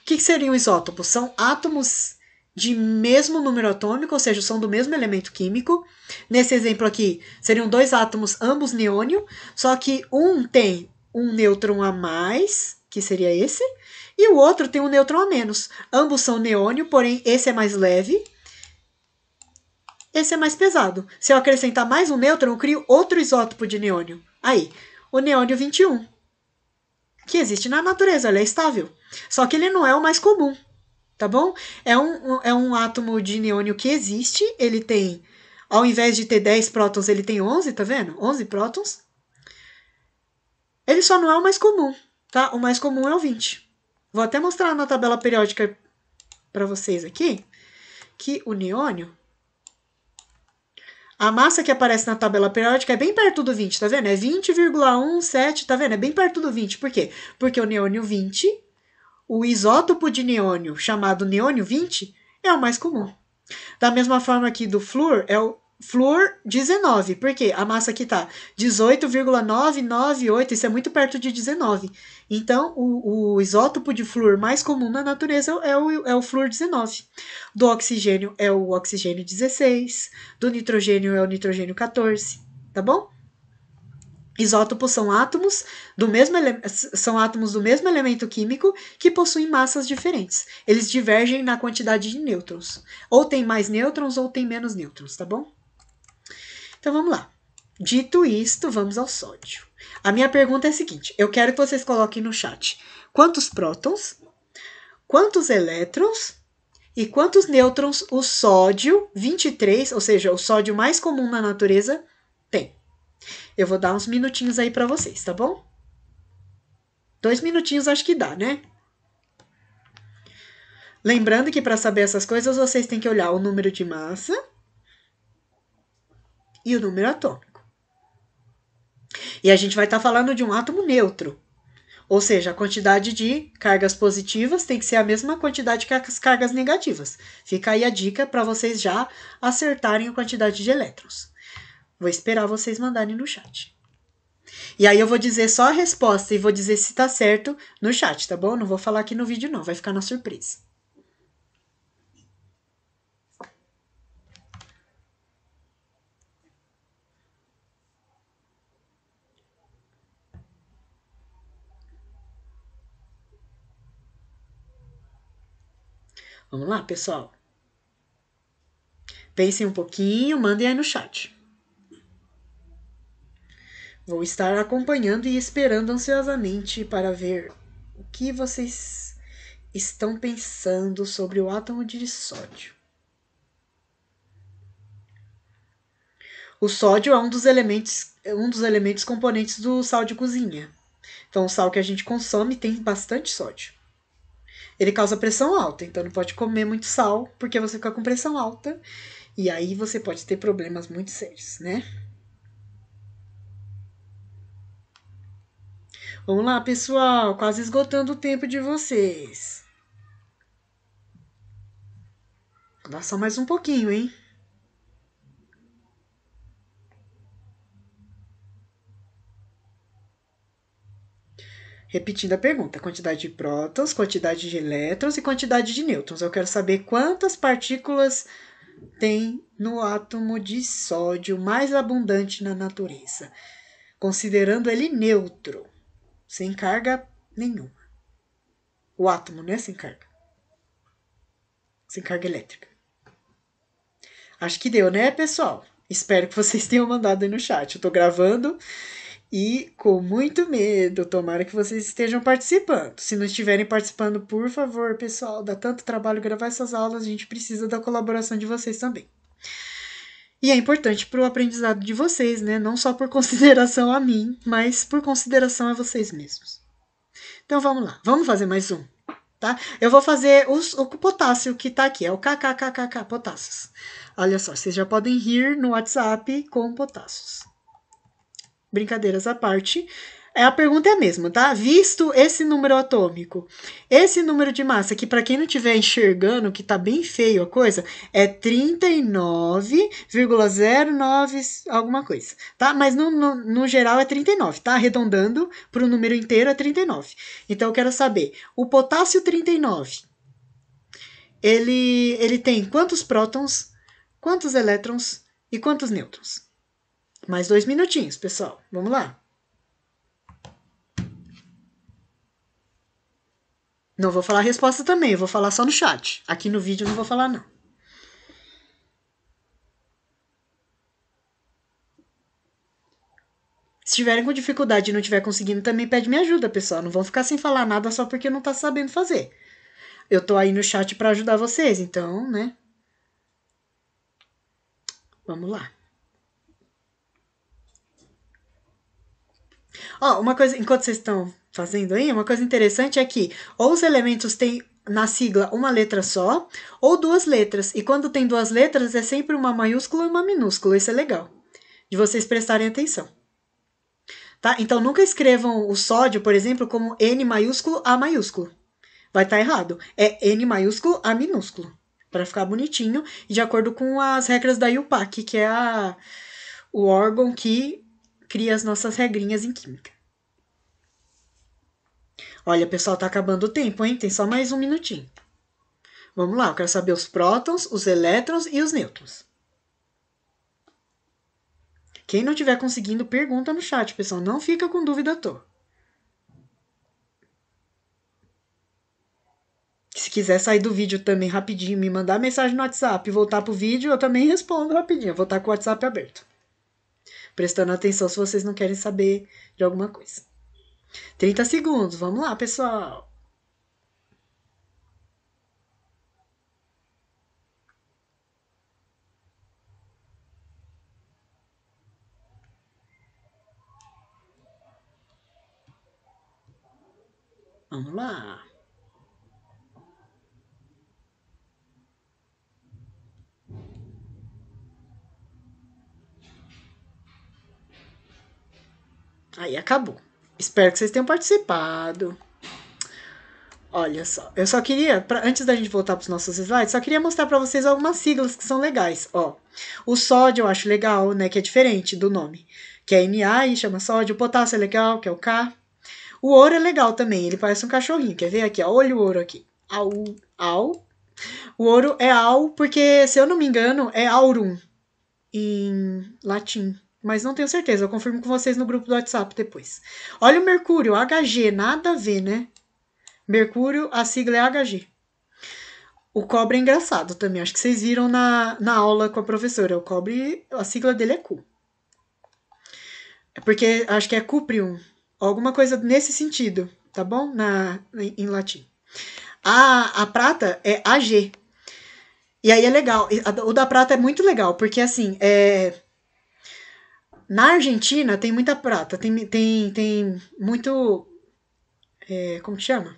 O que, que seria um isótopo? São átomos de mesmo número atômico, ou seja, são do mesmo elemento químico. Nesse exemplo aqui, seriam dois átomos, ambos neônio, só que um tem um nêutron a mais, que seria esse, e o outro tem um nêutron a menos. Ambos são neônio, porém esse é mais leve, esse é mais pesado. Se eu acrescentar mais um nêutron, eu crio outro isótopo de neônio. Aí, o neônio 21, que existe na natureza, ele é estável. Só que ele não é o mais comum, tá bom? É um, é um átomo de neônio que existe, ele tem, ao invés de ter 10 prótons, ele tem 11, tá vendo? 11 prótons. Ele só não é o mais comum, tá? O mais comum é o 20. Vou até mostrar na tabela periódica para vocês aqui que o neônio, a massa que aparece na tabela periódica é bem perto do 20, tá vendo? É 20,17, tá vendo? É bem perto do 20. Por quê? Porque o neônio 20, o isótopo de neônio chamado neônio 20, é o mais comum. Da mesma forma que do flúor, é o flúor 19, porque a massa aqui tá 18,998, isso é muito perto de 19. Então, o, o isótopo de flúor mais comum na natureza é o, é o flúor 19. Do oxigênio é o oxigênio 16, do nitrogênio é o nitrogênio 14, tá bom? Isótopos são átomos do mesmo são átomos do mesmo elemento químico que possuem massas diferentes. Eles divergem na quantidade de nêutrons. Ou tem mais nêutrons ou tem menos nêutrons, tá bom? Então vamos lá. Dito isto, vamos ao sódio. A minha pergunta é a seguinte: eu quero que vocês coloquem no chat quantos prótons, quantos elétrons e quantos nêutrons o sódio 23, ou seja, o sódio mais comum na natureza, tem. Eu vou dar uns minutinhos aí para vocês, tá bom? Dois minutinhos acho que dá, né? Lembrando que para saber essas coisas vocês têm que olhar o número de massa e o número atômico. E a gente vai estar tá falando de um átomo neutro, ou seja, a quantidade de cargas positivas tem que ser a mesma quantidade que as cargas negativas. Fica aí a dica para vocês já acertarem a quantidade de elétrons. Vou esperar vocês mandarem no chat. E aí eu vou dizer só a resposta e vou dizer se está certo no chat, tá bom? Não vou falar aqui no vídeo não, vai ficar na surpresa. Vamos lá, pessoal? Pensem um pouquinho, mandem aí no chat. Vou estar acompanhando e esperando ansiosamente para ver o que vocês estão pensando sobre o átomo de sódio. O sódio é um dos elementos, um dos elementos componentes do sal de cozinha. Então, o sal que a gente consome tem bastante sódio ele causa pressão alta, então não pode comer muito sal, porque você fica com pressão alta e aí você pode ter problemas muito sérios, né? Vamos lá, pessoal, quase esgotando o tempo de vocês. Dá só mais um pouquinho, hein? Repetindo a pergunta, quantidade de prótons, quantidade de elétrons e quantidade de nêutrons. Eu quero saber quantas partículas tem no átomo de sódio mais abundante na natureza, considerando ele neutro, sem carga nenhuma. O átomo, né? Sem carga. Sem carga elétrica. Acho que deu, né, pessoal? Espero que vocês tenham mandado aí no chat. Eu tô gravando e com muito medo. Tomara que vocês estejam participando. Se não estiverem participando, por favor, pessoal, dá tanto trabalho gravar essas aulas, a gente precisa da colaboração de vocês também. E é importante para o aprendizado de vocês, né? Não só por [LAUGHS] consideração a mim, mas por consideração a vocês mesmos. Então vamos lá, vamos fazer mais um, tá? Eu vou fazer os, o potássio que está aqui, é o kkkkk potássios. Olha só, vocês já podem rir no WhatsApp com potássios brincadeiras à parte, é a pergunta é a mesma, tá? Visto esse número atômico, esse número de massa, que para quem não estiver enxergando, que tá bem feio a coisa, é 39,09 alguma coisa, tá? Mas no, no, no, geral é 39, tá? Arredondando para o número inteiro é 39. Então eu quero saber, o potássio 39, ele, ele tem quantos prótons, quantos elétrons e quantos nêutrons? Mais dois minutinhos, pessoal. Vamos lá. Não vou falar a resposta também, eu vou falar só no chat. Aqui no vídeo eu não vou falar, não. Se tiverem com dificuldade e não estiver conseguindo, também pede minha ajuda, pessoal. Não vão ficar sem falar nada só porque não tá sabendo fazer. Eu tô aí no chat para ajudar vocês, então, né? Vamos lá. Ó, uma coisa, enquanto vocês estão fazendo aí, uma coisa interessante é que ou os elementos têm na sigla uma letra só, ou duas letras. E quando tem duas letras, é sempre uma maiúscula e uma minúscula. Isso é legal. De vocês prestarem atenção. Tá? Então nunca escrevam o sódio, por exemplo, como N maiúsculo A maiúsculo. Vai estar tá errado. É N maiúsculo A minúsculo. Para ficar bonitinho e de acordo com as regras da IUPAC, que é a, o órgão que cria as nossas regrinhas em química. Olha, pessoal, tá acabando o tempo, hein? Tem só mais um minutinho. Vamos lá, eu quero saber os prótons, os elétrons e os nêutrons. Quem não estiver conseguindo, pergunta no chat, pessoal. Não fica com dúvida à toa. Se quiser sair do vídeo também rapidinho, me mandar mensagem no WhatsApp e voltar pro vídeo, eu também respondo rapidinho. vou estar com o WhatsApp aberto prestando atenção se vocês não querem saber de alguma coisa. 30 segundos, vamos lá, pessoal! Vamos lá! Aí acabou. Espero que vocês tenham participado. Olha só, eu só queria, pra, antes da gente voltar para os nossos slides, só queria mostrar para vocês algumas siglas que são legais. Ó, o sódio eu acho legal, né, que é diferente do nome, que é Na e chama sódio. O potássio é legal, que é o K. O ouro é legal também, ele parece um cachorrinho. Quer ver aqui? Ó, olha o ouro aqui. Au, au. O ouro é au, porque se eu não me engano é aurum em latim mas não tenho certeza. Eu confirmo com vocês no grupo do WhatsApp depois. Olha o mercúrio, HG, nada a ver, né? Mercúrio, a sigla é HG. O cobre é engraçado também, acho que vocês viram na, na aula com a professora. O cobre, a sigla dele é Cu. É porque acho que é cuprium, alguma coisa nesse sentido, tá bom? Na, em, em latim. A, a prata é AG. E aí é legal. O da prata é muito legal, porque assim, é, na Argentina tem muita prata, tem, tem, tem muito. É, como que chama?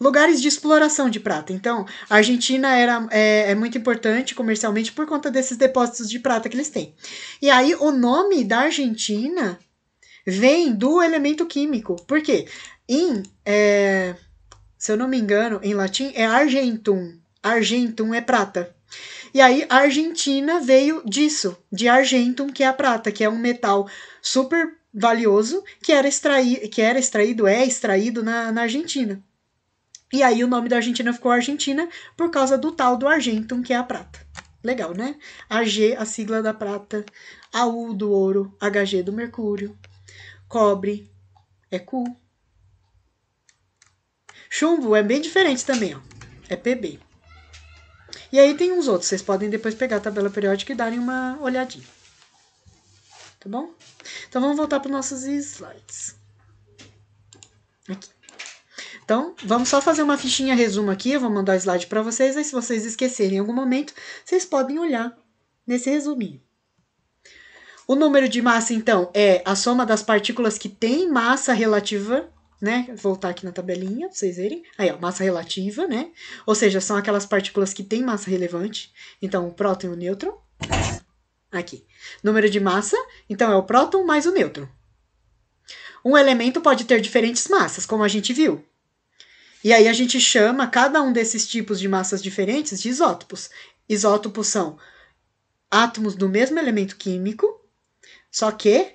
Lugares de exploração de prata. Então, a Argentina era, é, é, muito importante comercialmente por conta desses depósitos de prata que eles têm. E aí, o nome da Argentina vem do elemento químico. Por quê? Em, é, se eu não me engano, em latim é argentum. Argentum é prata. E aí a Argentina veio disso, de argentum, que é a prata, que é um metal super valioso que era, extraí que era extraído, é extraído na, na Argentina. E aí o nome da Argentina ficou Argentina por causa do tal do argentum, que é a prata. Legal, né? AG, a sigla da prata, AU do ouro, HG do mercúrio, cobre é Cu. Chumbo é bem diferente também, ó. É PB. E aí tem uns outros, vocês podem depois pegar a tabela periódica e darem uma olhadinha. Tá bom? Então vamos voltar para os nossos slides. Aqui. Então, vamos só fazer uma fichinha resumo aqui, eu vou mandar o slide para vocês, aí se vocês esquecerem em algum momento, vocês podem olhar nesse resuminho. O número de massa, então, é a soma das partículas que têm massa relativa né? Voltar aqui na tabelinha pra vocês verem. Aí, ó, massa relativa, né? Ou seja, são aquelas partículas que têm massa relevante. Então, o próton e o nêutron. Aqui. Número de massa, então é o próton mais o nêutron. Um elemento pode ter diferentes massas, como a gente viu. E aí a gente chama cada um desses tipos de massas diferentes de isótopos. Isótopos são átomos do mesmo elemento químico, só que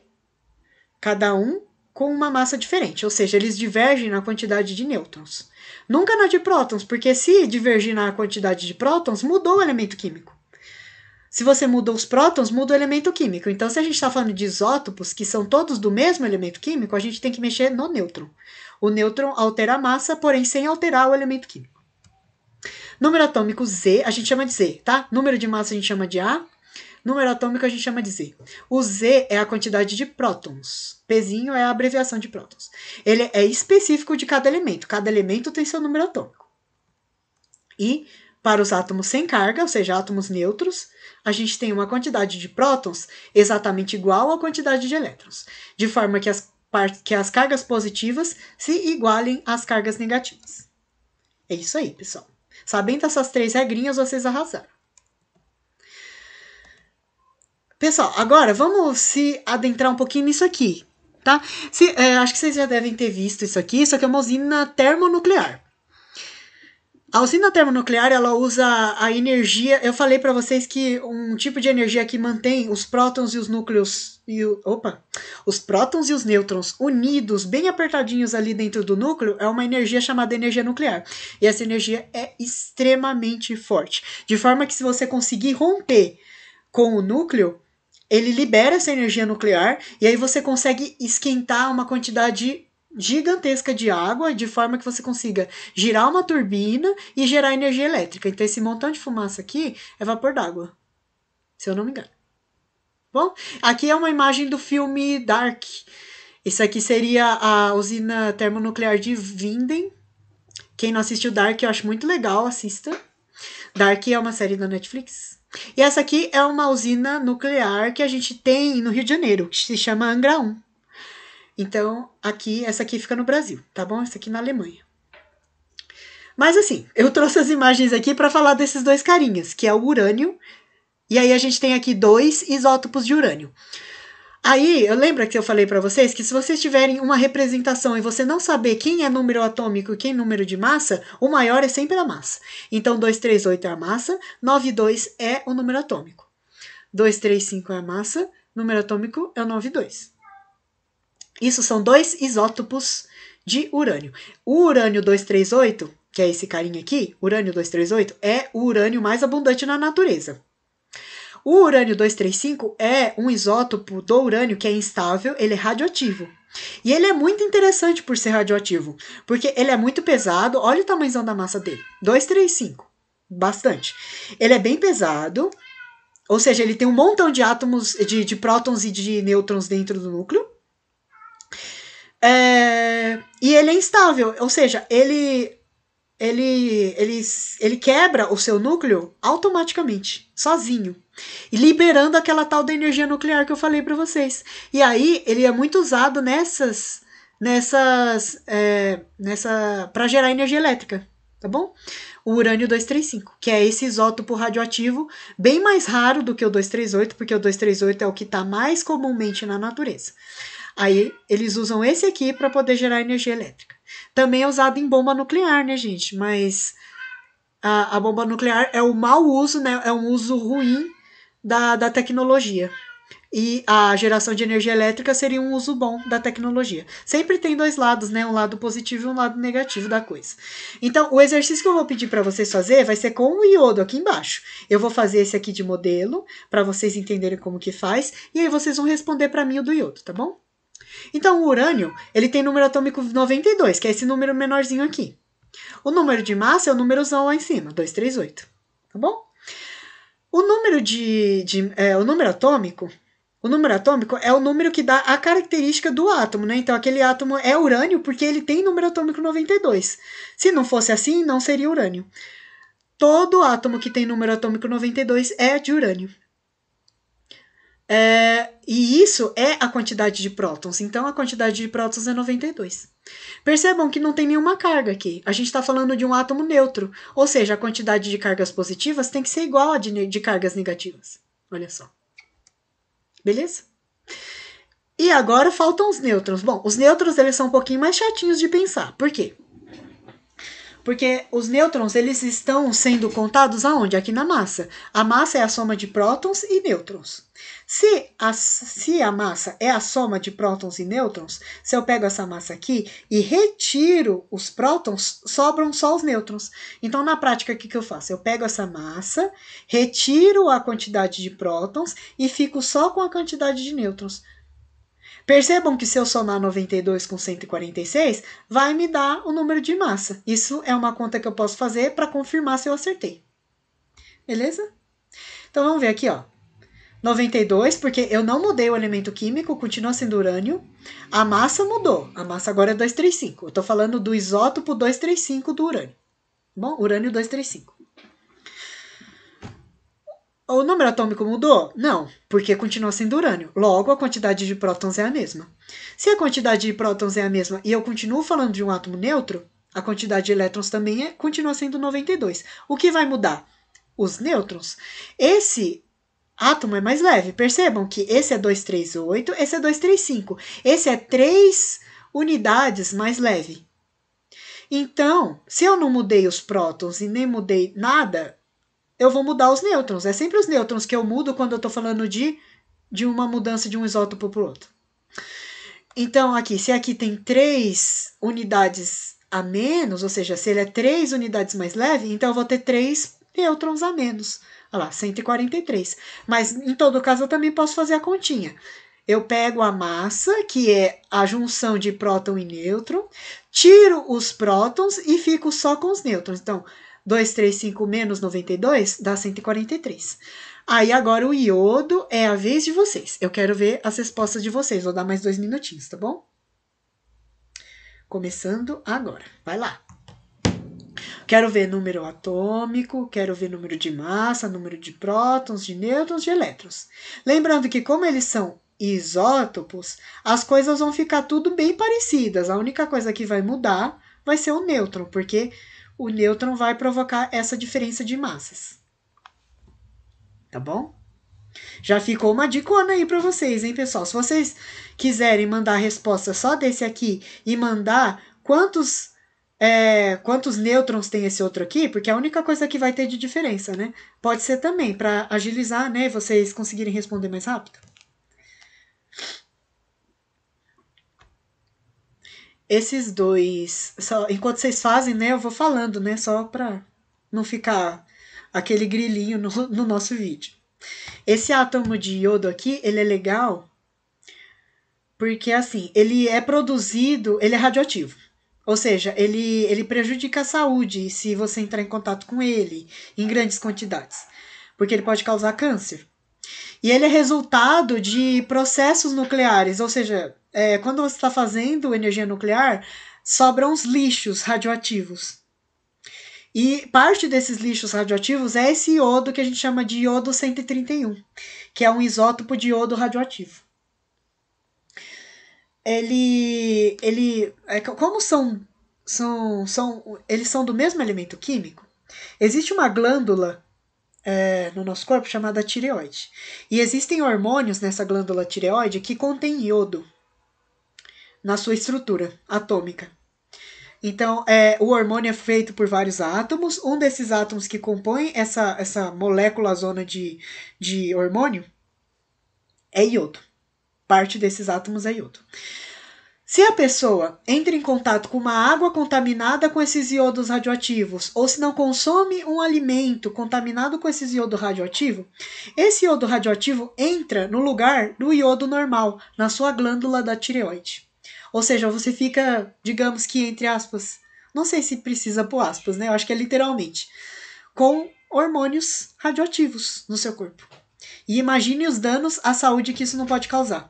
cada um com uma massa diferente, ou seja, eles divergem na quantidade de nêutrons. Nunca na de prótons, porque se divergir na quantidade de prótons, mudou o elemento químico. Se você mudou os prótons, muda o elemento químico. Então, se a gente está falando de isótopos, que são todos do mesmo elemento químico, a gente tem que mexer no nêutron. O nêutron altera a massa, porém sem alterar o elemento químico. Número atômico Z, a gente chama de Z, tá? Número de massa a gente chama de A. Número atômico a gente chama de Z. O Z é a quantidade de prótons. Pzinho é a abreviação de prótons. Ele é específico de cada elemento. Cada elemento tem seu número atômico. E para os átomos sem carga, ou seja, átomos neutros, a gente tem uma quantidade de prótons exatamente igual à quantidade de elétrons, de forma que as, que as cargas positivas se igualem às cargas negativas. É isso aí, pessoal. Sabendo essas três regrinhas, vocês arrasaram. Pessoal, agora vamos se adentrar um pouquinho nisso aqui, tá? Se, é, acho que vocês já devem ter visto isso aqui. Isso aqui é uma usina termonuclear. A usina termonuclear ela usa a energia. Eu falei para vocês que um tipo de energia que mantém os prótons e os núcleos e o, opa, os prótons e os nêutrons unidos, bem apertadinhos ali dentro do núcleo, é uma energia chamada energia nuclear. E essa energia é extremamente forte, de forma que se você conseguir romper com o núcleo, ele libera essa energia nuclear e aí você consegue esquentar uma quantidade gigantesca de água de forma que você consiga girar uma turbina e gerar energia elétrica. Então esse montão de fumaça aqui é vapor d'água, se eu não me engano. Bom, aqui é uma imagem do filme Dark. Isso aqui seria a usina termonuclear de Vinden. Quem não assistiu Dark, eu acho muito legal, assista. Dark é uma série da Netflix. E essa aqui é uma usina nuclear que a gente tem no Rio de Janeiro, que se chama Angra 1. Então, aqui, essa aqui fica no Brasil, tá bom? Essa aqui na Alemanha. Mas assim, eu trouxe as imagens aqui para falar desses dois carinhas, que é o urânio, e aí a gente tem aqui dois isótopos de urânio. Aí, eu lembro que eu falei para vocês que se vocês tiverem uma representação e você não saber quem é número atômico e quem é número de massa, o maior é sempre a massa. Então, 238 é a massa, 92 é o número atômico. 235 é a massa, número atômico é o 92. Isso são dois isótopos de urânio. O urânio 238, que é esse carinha aqui, urânio 238, é o urânio mais abundante na natureza. O urânio 235 é um isótopo do urânio que é instável, ele é radioativo. E ele é muito interessante por ser radioativo, porque ele é muito pesado. Olha o tamanho da massa dele: 235. Bastante. Ele é bem pesado, ou seja, ele tem um montão de átomos, de, de prótons e de nêutrons dentro do núcleo. É, e ele é instável, ou seja, ele ele, ele, ele quebra o seu núcleo automaticamente, sozinho, liberando aquela tal da energia nuclear que eu falei para vocês. E aí ele é muito usado nessas, nessas, é, nessa, para gerar energia elétrica, tá bom? O urânio 235, que é esse isótopo radioativo bem mais raro do que o 238, porque o 238 é o que está mais comumente na natureza. Aí eles usam esse aqui para poder gerar energia elétrica. Também é usado em bomba nuclear, né, gente? Mas a, a bomba nuclear é o mau uso, né? É um uso ruim da, da tecnologia. E a geração de energia elétrica seria um uso bom da tecnologia. Sempre tem dois lados, né? Um lado positivo e um lado negativo da coisa. Então, o exercício que eu vou pedir para vocês fazer vai ser com o iodo aqui embaixo. Eu vou fazer esse aqui de modelo para vocês entenderem como que faz e aí vocês vão responder para mim o do iodo, tá bom? Então, o urânio, ele tem número atômico 92, que é esse número menorzinho aqui. O número de massa é o númerozão lá em cima, 238, tá bom? O número de, de é, o número atômico, o número atômico é o número que dá a característica do átomo, né? Então aquele átomo é urânio porque ele tem número atômico 92. Se não fosse assim, não seria urânio. Todo átomo que tem número atômico 92 é de urânio. É, e isso é a quantidade de prótons. Então, a quantidade de prótons é 92. Percebam que não tem nenhuma carga aqui. A gente está falando de um átomo neutro. Ou seja, a quantidade de cargas positivas tem que ser igual à de, de cargas negativas. Olha só. Beleza? E agora faltam os nêutrons. Bom, os nêutrons eles são um pouquinho mais chatinhos de pensar. Por quê? Porque os nêutrons, eles estão sendo contados aonde? Aqui na massa. A massa é a soma de prótons e nêutrons. Se a, se a massa é a soma de prótons e nêutrons, se eu pego essa massa aqui e retiro os prótons, sobram só os nêutrons. Então, na prática, o que, que eu faço? Eu pego essa massa, retiro a quantidade de prótons e fico só com a quantidade de nêutrons. Percebam que se eu somar 92 com 146, vai me dar o número de massa. Isso é uma conta que eu posso fazer para confirmar se eu acertei. Beleza? Então vamos ver aqui, ó. 92, porque eu não mudei o elemento químico, continua sendo urânio. A massa mudou. A massa agora é 235. Eu estou falando do isótopo 235 do urânio. Bom, urânio 235. O número atômico mudou? Não, porque continua sendo urânio. Logo, a quantidade de prótons é a mesma. Se a quantidade de prótons é a mesma e eu continuo falando de um átomo neutro, a quantidade de elétrons também é, continua sendo 92. O que vai mudar? Os nêutrons. Esse átomo é mais leve. Percebam que esse é 238, esse é 235. Esse é 3 unidades mais leve. Então, se eu não mudei os prótons e nem mudei nada eu vou mudar os nêutrons. É sempre os nêutrons que eu mudo quando eu estou falando de, de uma mudança de um isótopo para o outro. Então, aqui, se aqui tem três unidades a menos, ou seja, se ele é três unidades mais leve, então eu vou ter três nêutrons a menos. Olha lá, 143. Mas, em todo caso, eu também posso fazer a continha. Eu pego a massa, que é a junção de próton e nêutron, tiro os prótons e fico só com os nêutrons. Então, 235 menos 92 dá 143. Aí agora o iodo é a vez de vocês. Eu quero ver as respostas de vocês. Vou dar mais dois minutinhos, tá bom? Começando agora. Vai lá. Quero ver número atômico, quero ver número de massa, número de prótons, de nêutrons, de elétrons. Lembrando que, como eles são isótopos, as coisas vão ficar tudo bem parecidas. A única coisa que vai mudar vai ser o nêutron, porque o nêutron vai provocar essa diferença de massas. Tá bom? Já ficou uma dicona aí para vocês, hein, pessoal? Se vocês quiserem mandar a resposta só desse aqui e mandar quantos é, quantos nêutrons tem esse outro aqui, porque é a única coisa que vai ter de diferença, né? Pode ser também para agilizar, né, e vocês conseguirem responder mais rápido. esses dois. Só, enquanto vocês fazem, né? Eu vou falando, né? Só para não ficar aquele grilinho no, no nosso vídeo. Esse átomo de iodo aqui, ele é legal porque assim, ele é produzido, ele é radioativo. Ou seja, ele, ele prejudica a saúde se você entrar em contato com ele em grandes quantidades, porque ele pode causar câncer. E ele é resultado de processos nucleares, ou seja, é, quando você está fazendo energia nuclear, sobram os lixos radioativos. E parte desses lixos radioativos é esse iodo que a gente chama de iodo 131, que é um isótopo de iodo radioativo. Ele, ele, é, como são, são, são, eles são do mesmo elemento químico, existe uma glândula é, no nosso corpo chamada tireoide. E existem hormônios nessa glândula tireoide que contém iodo na sua estrutura atômica. Então, é, o hormônio é feito por vários átomos. Um desses átomos que compõe essa, essa molécula zona de, de hormônio é iodo. Parte desses átomos é iodo. Se a pessoa entra em contato com uma água contaminada com esses iodos radioativos, ou se não consome um alimento contaminado com esse iodo radioativo, esse iodo radioativo entra no lugar do iodo normal, na sua glândula da tireoide. Ou seja, você fica, digamos que entre aspas, não sei se precisa pôr aspas, né? Eu acho que é literalmente, com hormônios radioativos no seu corpo. E imagine os danos à saúde que isso não pode causar.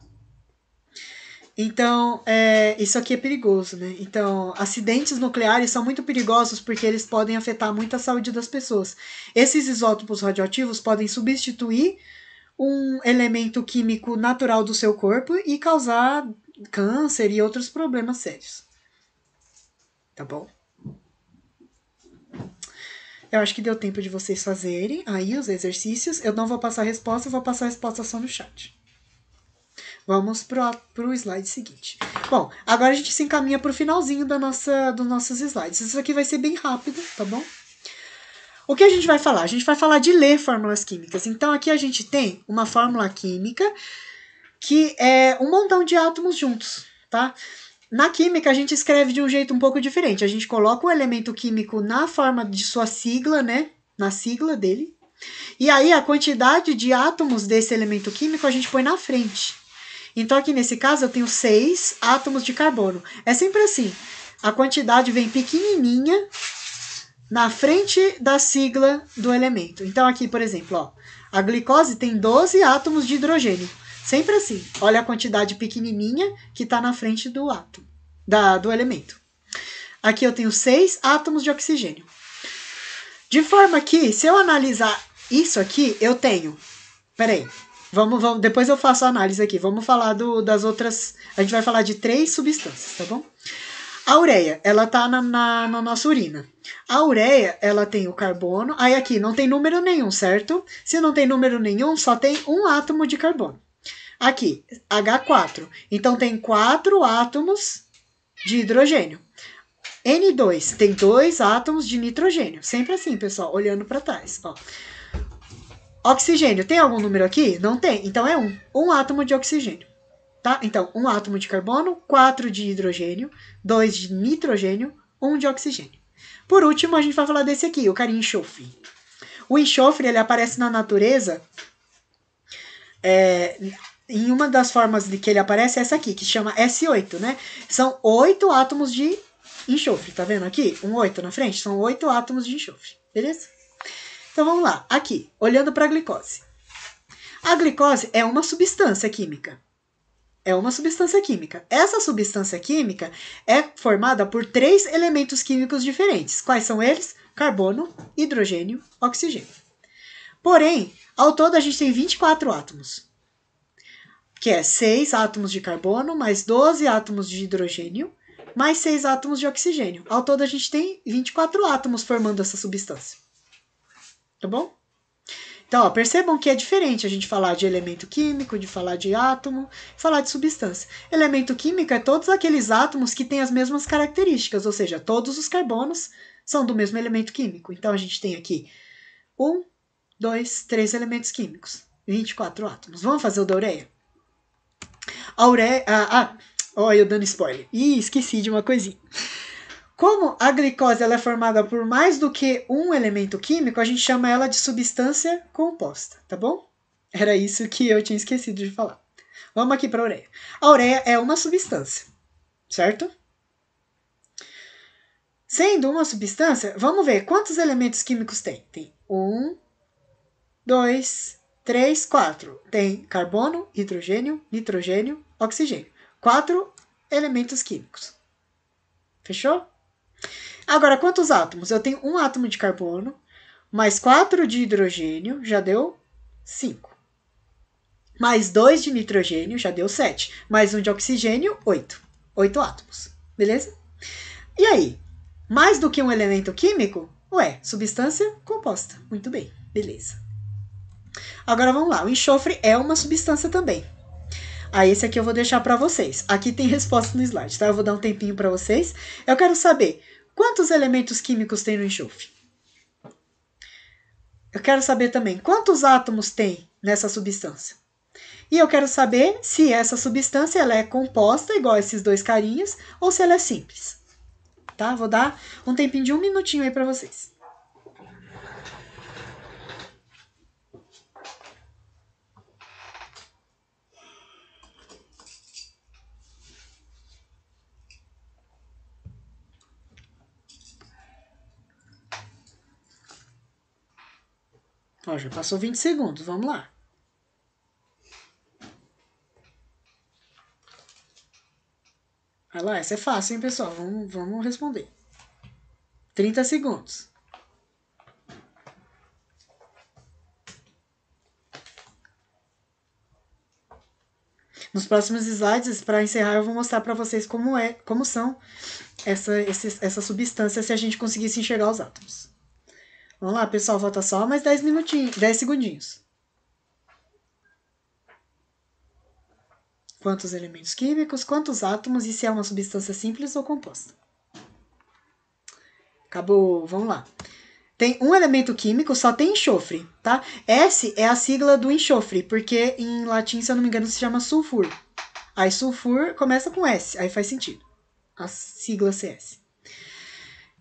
Então, é, isso aqui é perigoso, né? Então, acidentes nucleares são muito perigosos porque eles podem afetar muito a saúde das pessoas. Esses isótopos radioativos podem substituir um elemento químico natural do seu corpo e causar câncer e outros problemas sérios. Tá bom? Eu acho que deu tempo de vocês fazerem aí os exercícios. Eu não vou passar a resposta, eu vou passar a resposta só no chat. Vamos para o slide seguinte. Bom, agora a gente se encaminha para o finalzinho da nossa, dos nossos slides. Isso aqui vai ser bem rápido, tá bom? O que a gente vai falar? A gente vai falar de ler fórmulas químicas. Então, aqui a gente tem uma fórmula química que é um montão de átomos juntos, tá? Na química, a gente escreve de um jeito um pouco diferente. A gente coloca o elemento químico na forma de sua sigla, né? Na sigla dele. E aí, a quantidade de átomos desse elemento químico a gente põe na frente. Então, aqui nesse caso, eu tenho seis átomos de carbono. É sempre assim. A quantidade vem pequenininha na frente da sigla do elemento. Então, aqui, por exemplo, ó, a glicose tem 12 átomos de hidrogênio. Sempre assim. Olha a quantidade pequenininha que está na frente do átomo, da, do elemento. Aqui eu tenho seis átomos de oxigênio. De forma que, se eu analisar isso aqui, eu tenho. Peraí, Vamos, vamos, depois eu faço a análise aqui. Vamos falar do, das outras. A gente vai falar de três substâncias, tá bom? A ureia, ela tá na, na, na, nossa urina. A ureia, ela tem o carbono. Aí aqui não tem número nenhum, certo? Se não tem número nenhum, só tem um átomo de carbono. Aqui, H4. Então, tem quatro átomos de hidrogênio. N2 tem dois átomos de nitrogênio. Sempre assim, pessoal, olhando para trás. Ó. Oxigênio, tem algum número aqui? Não tem. Então, é um. Um átomo de oxigênio. Tá? Então, um átomo de carbono, quatro de hidrogênio, dois de nitrogênio, um de oxigênio. Por último, a gente vai falar desse aqui, o carinho enxofre. O enxofre ele aparece na natureza é, uma das formas de que ele aparece é essa aqui, que chama S8, né? São oito átomos de enxofre, tá vendo aqui? Um oito na frente, são oito átomos de enxofre, beleza? Então vamos lá, aqui, olhando para a glicose. A glicose é uma substância química. É uma substância química. Essa substância química é formada por três elementos químicos diferentes. Quais são eles? Carbono, hidrogênio, oxigênio. Porém, ao todo a gente tem 24 átomos, que é 6 átomos de carbono, mais 12 átomos de hidrogênio, mais 6 átomos de oxigênio. Ao todo a gente tem 24 átomos formando essa substância. Tá bom? Então, ó, percebam que é diferente a gente falar de elemento químico, de falar de átomo, falar de substância. Elemento químico é todos aqueles átomos que têm as mesmas características, ou seja, todos os carbonos são do mesmo elemento químico. Então, a gente tem aqui um, dois, três elementos químicos, 24 átomos. Vamos fazer o da ureia? A ureia. Ah, ah eu dando spoiler. Ih, esqueci de uma coisinha. Como a glicose ela é formada por mais do que um elemento químico, a gente chama ela de substância composta, tá bom? Era isso que eu tinha esquecido de falar. Vamos aqui para a ureia. A ureia é uma substância, certo? Sendo uma substância, vamos ver quantos elementos químicos tem. Tem um, 2, 3, 4. Tem carbono, hidrogênio, nitrogênio, oxigênio. Quatro elementos químicos. Fechou? Agora, quantos átomos? Eu tenho um átomo de carbono, mais quatro de hidrogênio, já deu cinco. Mais dois de nitrogênio, já deu sete. Mais um de oxigênio, oito. Oito átomos, beleza? E aí, mais do que um elemento químico? Ué, substância composta. Muito bem, beleza. Agora vamos lá, o enxofre é uma substância também. Aí ah, esse aqui eu vou deixar para vocês. Aqui tem resposta no slide, tá? Eu vou dar um tempinho para vocês. Eu quero saber quantos elementos químicos tem no enxofre. Eu quero saber também quantos átomos tem nessa substância. E eu quero saber se essa substância ela é composta, igual esses dois carinhas, ou se ela é simples. Tá? Vou dar um tempinho de um minutinho aí para vocês. Ó, já passou 20 segundos, vamos lá. Olha lá, essa é fácil, hein, pessoal? Vamos, vamos responder. 30 segundos. Nos próximos slides, para encerrar, eu vou mostrar para vocês como é, como são essa, essa substância se a gente conseguisse enxergar os átomos. Vamos lá, pessoal, volta só mais 10 minutinhos, 10 segundinhos. Quantos elementos químicos, quantos átomos e se é uma substância simples ou composta. Acabou, vamos lá. Tem um elemento químico, só tem enxofre, tá? S é a sigla do enxofre, porque em latim, se eu não me engano, se chama sulfur. Aí sulfur começa com S, aí faz sentido. A sigla CS.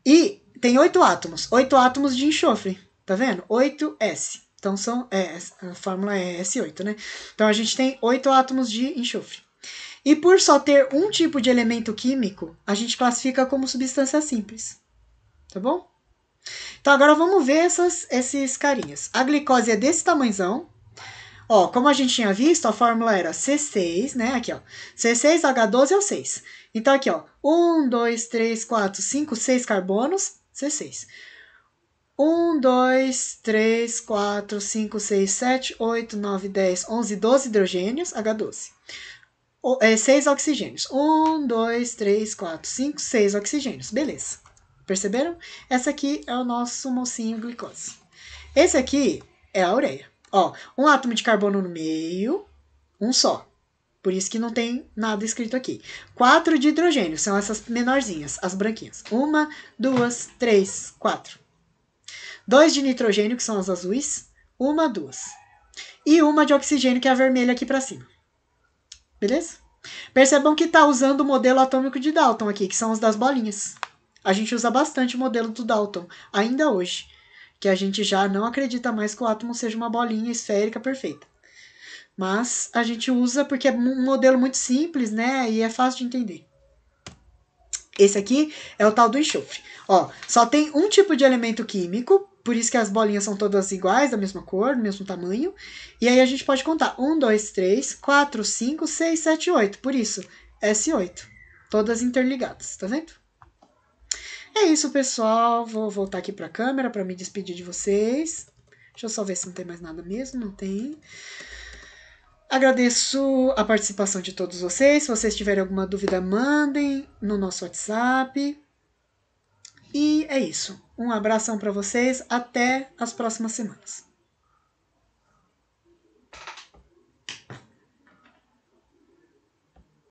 E tem oito átomos. Oito átomos de enxofre. Tá vendo? 8S. Então são. É, a fórmula é S8, né? Então a gente tem oito átomos de enxofre. E por só ter um tipo de elemento químico, a gente classifica como substância simples. Tá bom? Então agora vamos ver essas, esses carinhas. A glicose é desse tamanhozão. Ó, como a gente tinha visto, a fórmula era C6, né? Aqui, ó. C6H12 é o 6. Então aqui, ó. 1, 2, 3, 4, 5, 6 carbonos. 16. 1, 2, 3, 4, 5, 6, 7, 8, 9, 10, 11, 12 hidrogênios, H12. O, é, 6 oxigênios. 1, 2, 3, 4, 5, 6 oxigênios. Beleza. Perceberam? Essa aqui é o nosso mocinho glicose. Esse aqui é a ureia. Ó, um átomo de carbono no meio, um só. Por isso que não tem nada escrito aqui. Quatro de hidrogênio, são essas menorzinhas, as branquinhas. Uma, duas, três, quatro. Dois de nitrogênio, que são as azuis. Uma, duas. E uma de oxigênio, que é a vermelha aqui para cima. Beleza? Percebam que está usando o modelo atômico de Dalton aqui, que são os das bolinhas. A gente usa bastante o modelo do Dalton, ainda hoje. Que a gente já não acredita mais que o átomo seja uma bolinha esférica perfeita. Mas a gente usa porque é um modelo muito simples, né? E é fácil de entender. Esse aqui é o tal do enxofre. Ó, só tem um tipo de elemento químico, por isso que as bolinhas são todas iguais, da mesma cor, do mesmo tamanho. E aí a gente pode contar 1, 2, 3, 4, 5, 6, 7, 8. Por isso, S8. Todas interligadas, tá vendo? É isso, pessoal. Vou voltar aqui para a câmera para me despedir de vocês. Deixa eu só ver se não tem mais nada mesmo. Não tem. Agradeço a participação de todos vocês. Se vocês tiverem alguma dúvida, mandem no nosso WhatsApp. E é isso. Um abração para vocês. Até as próximas semanas.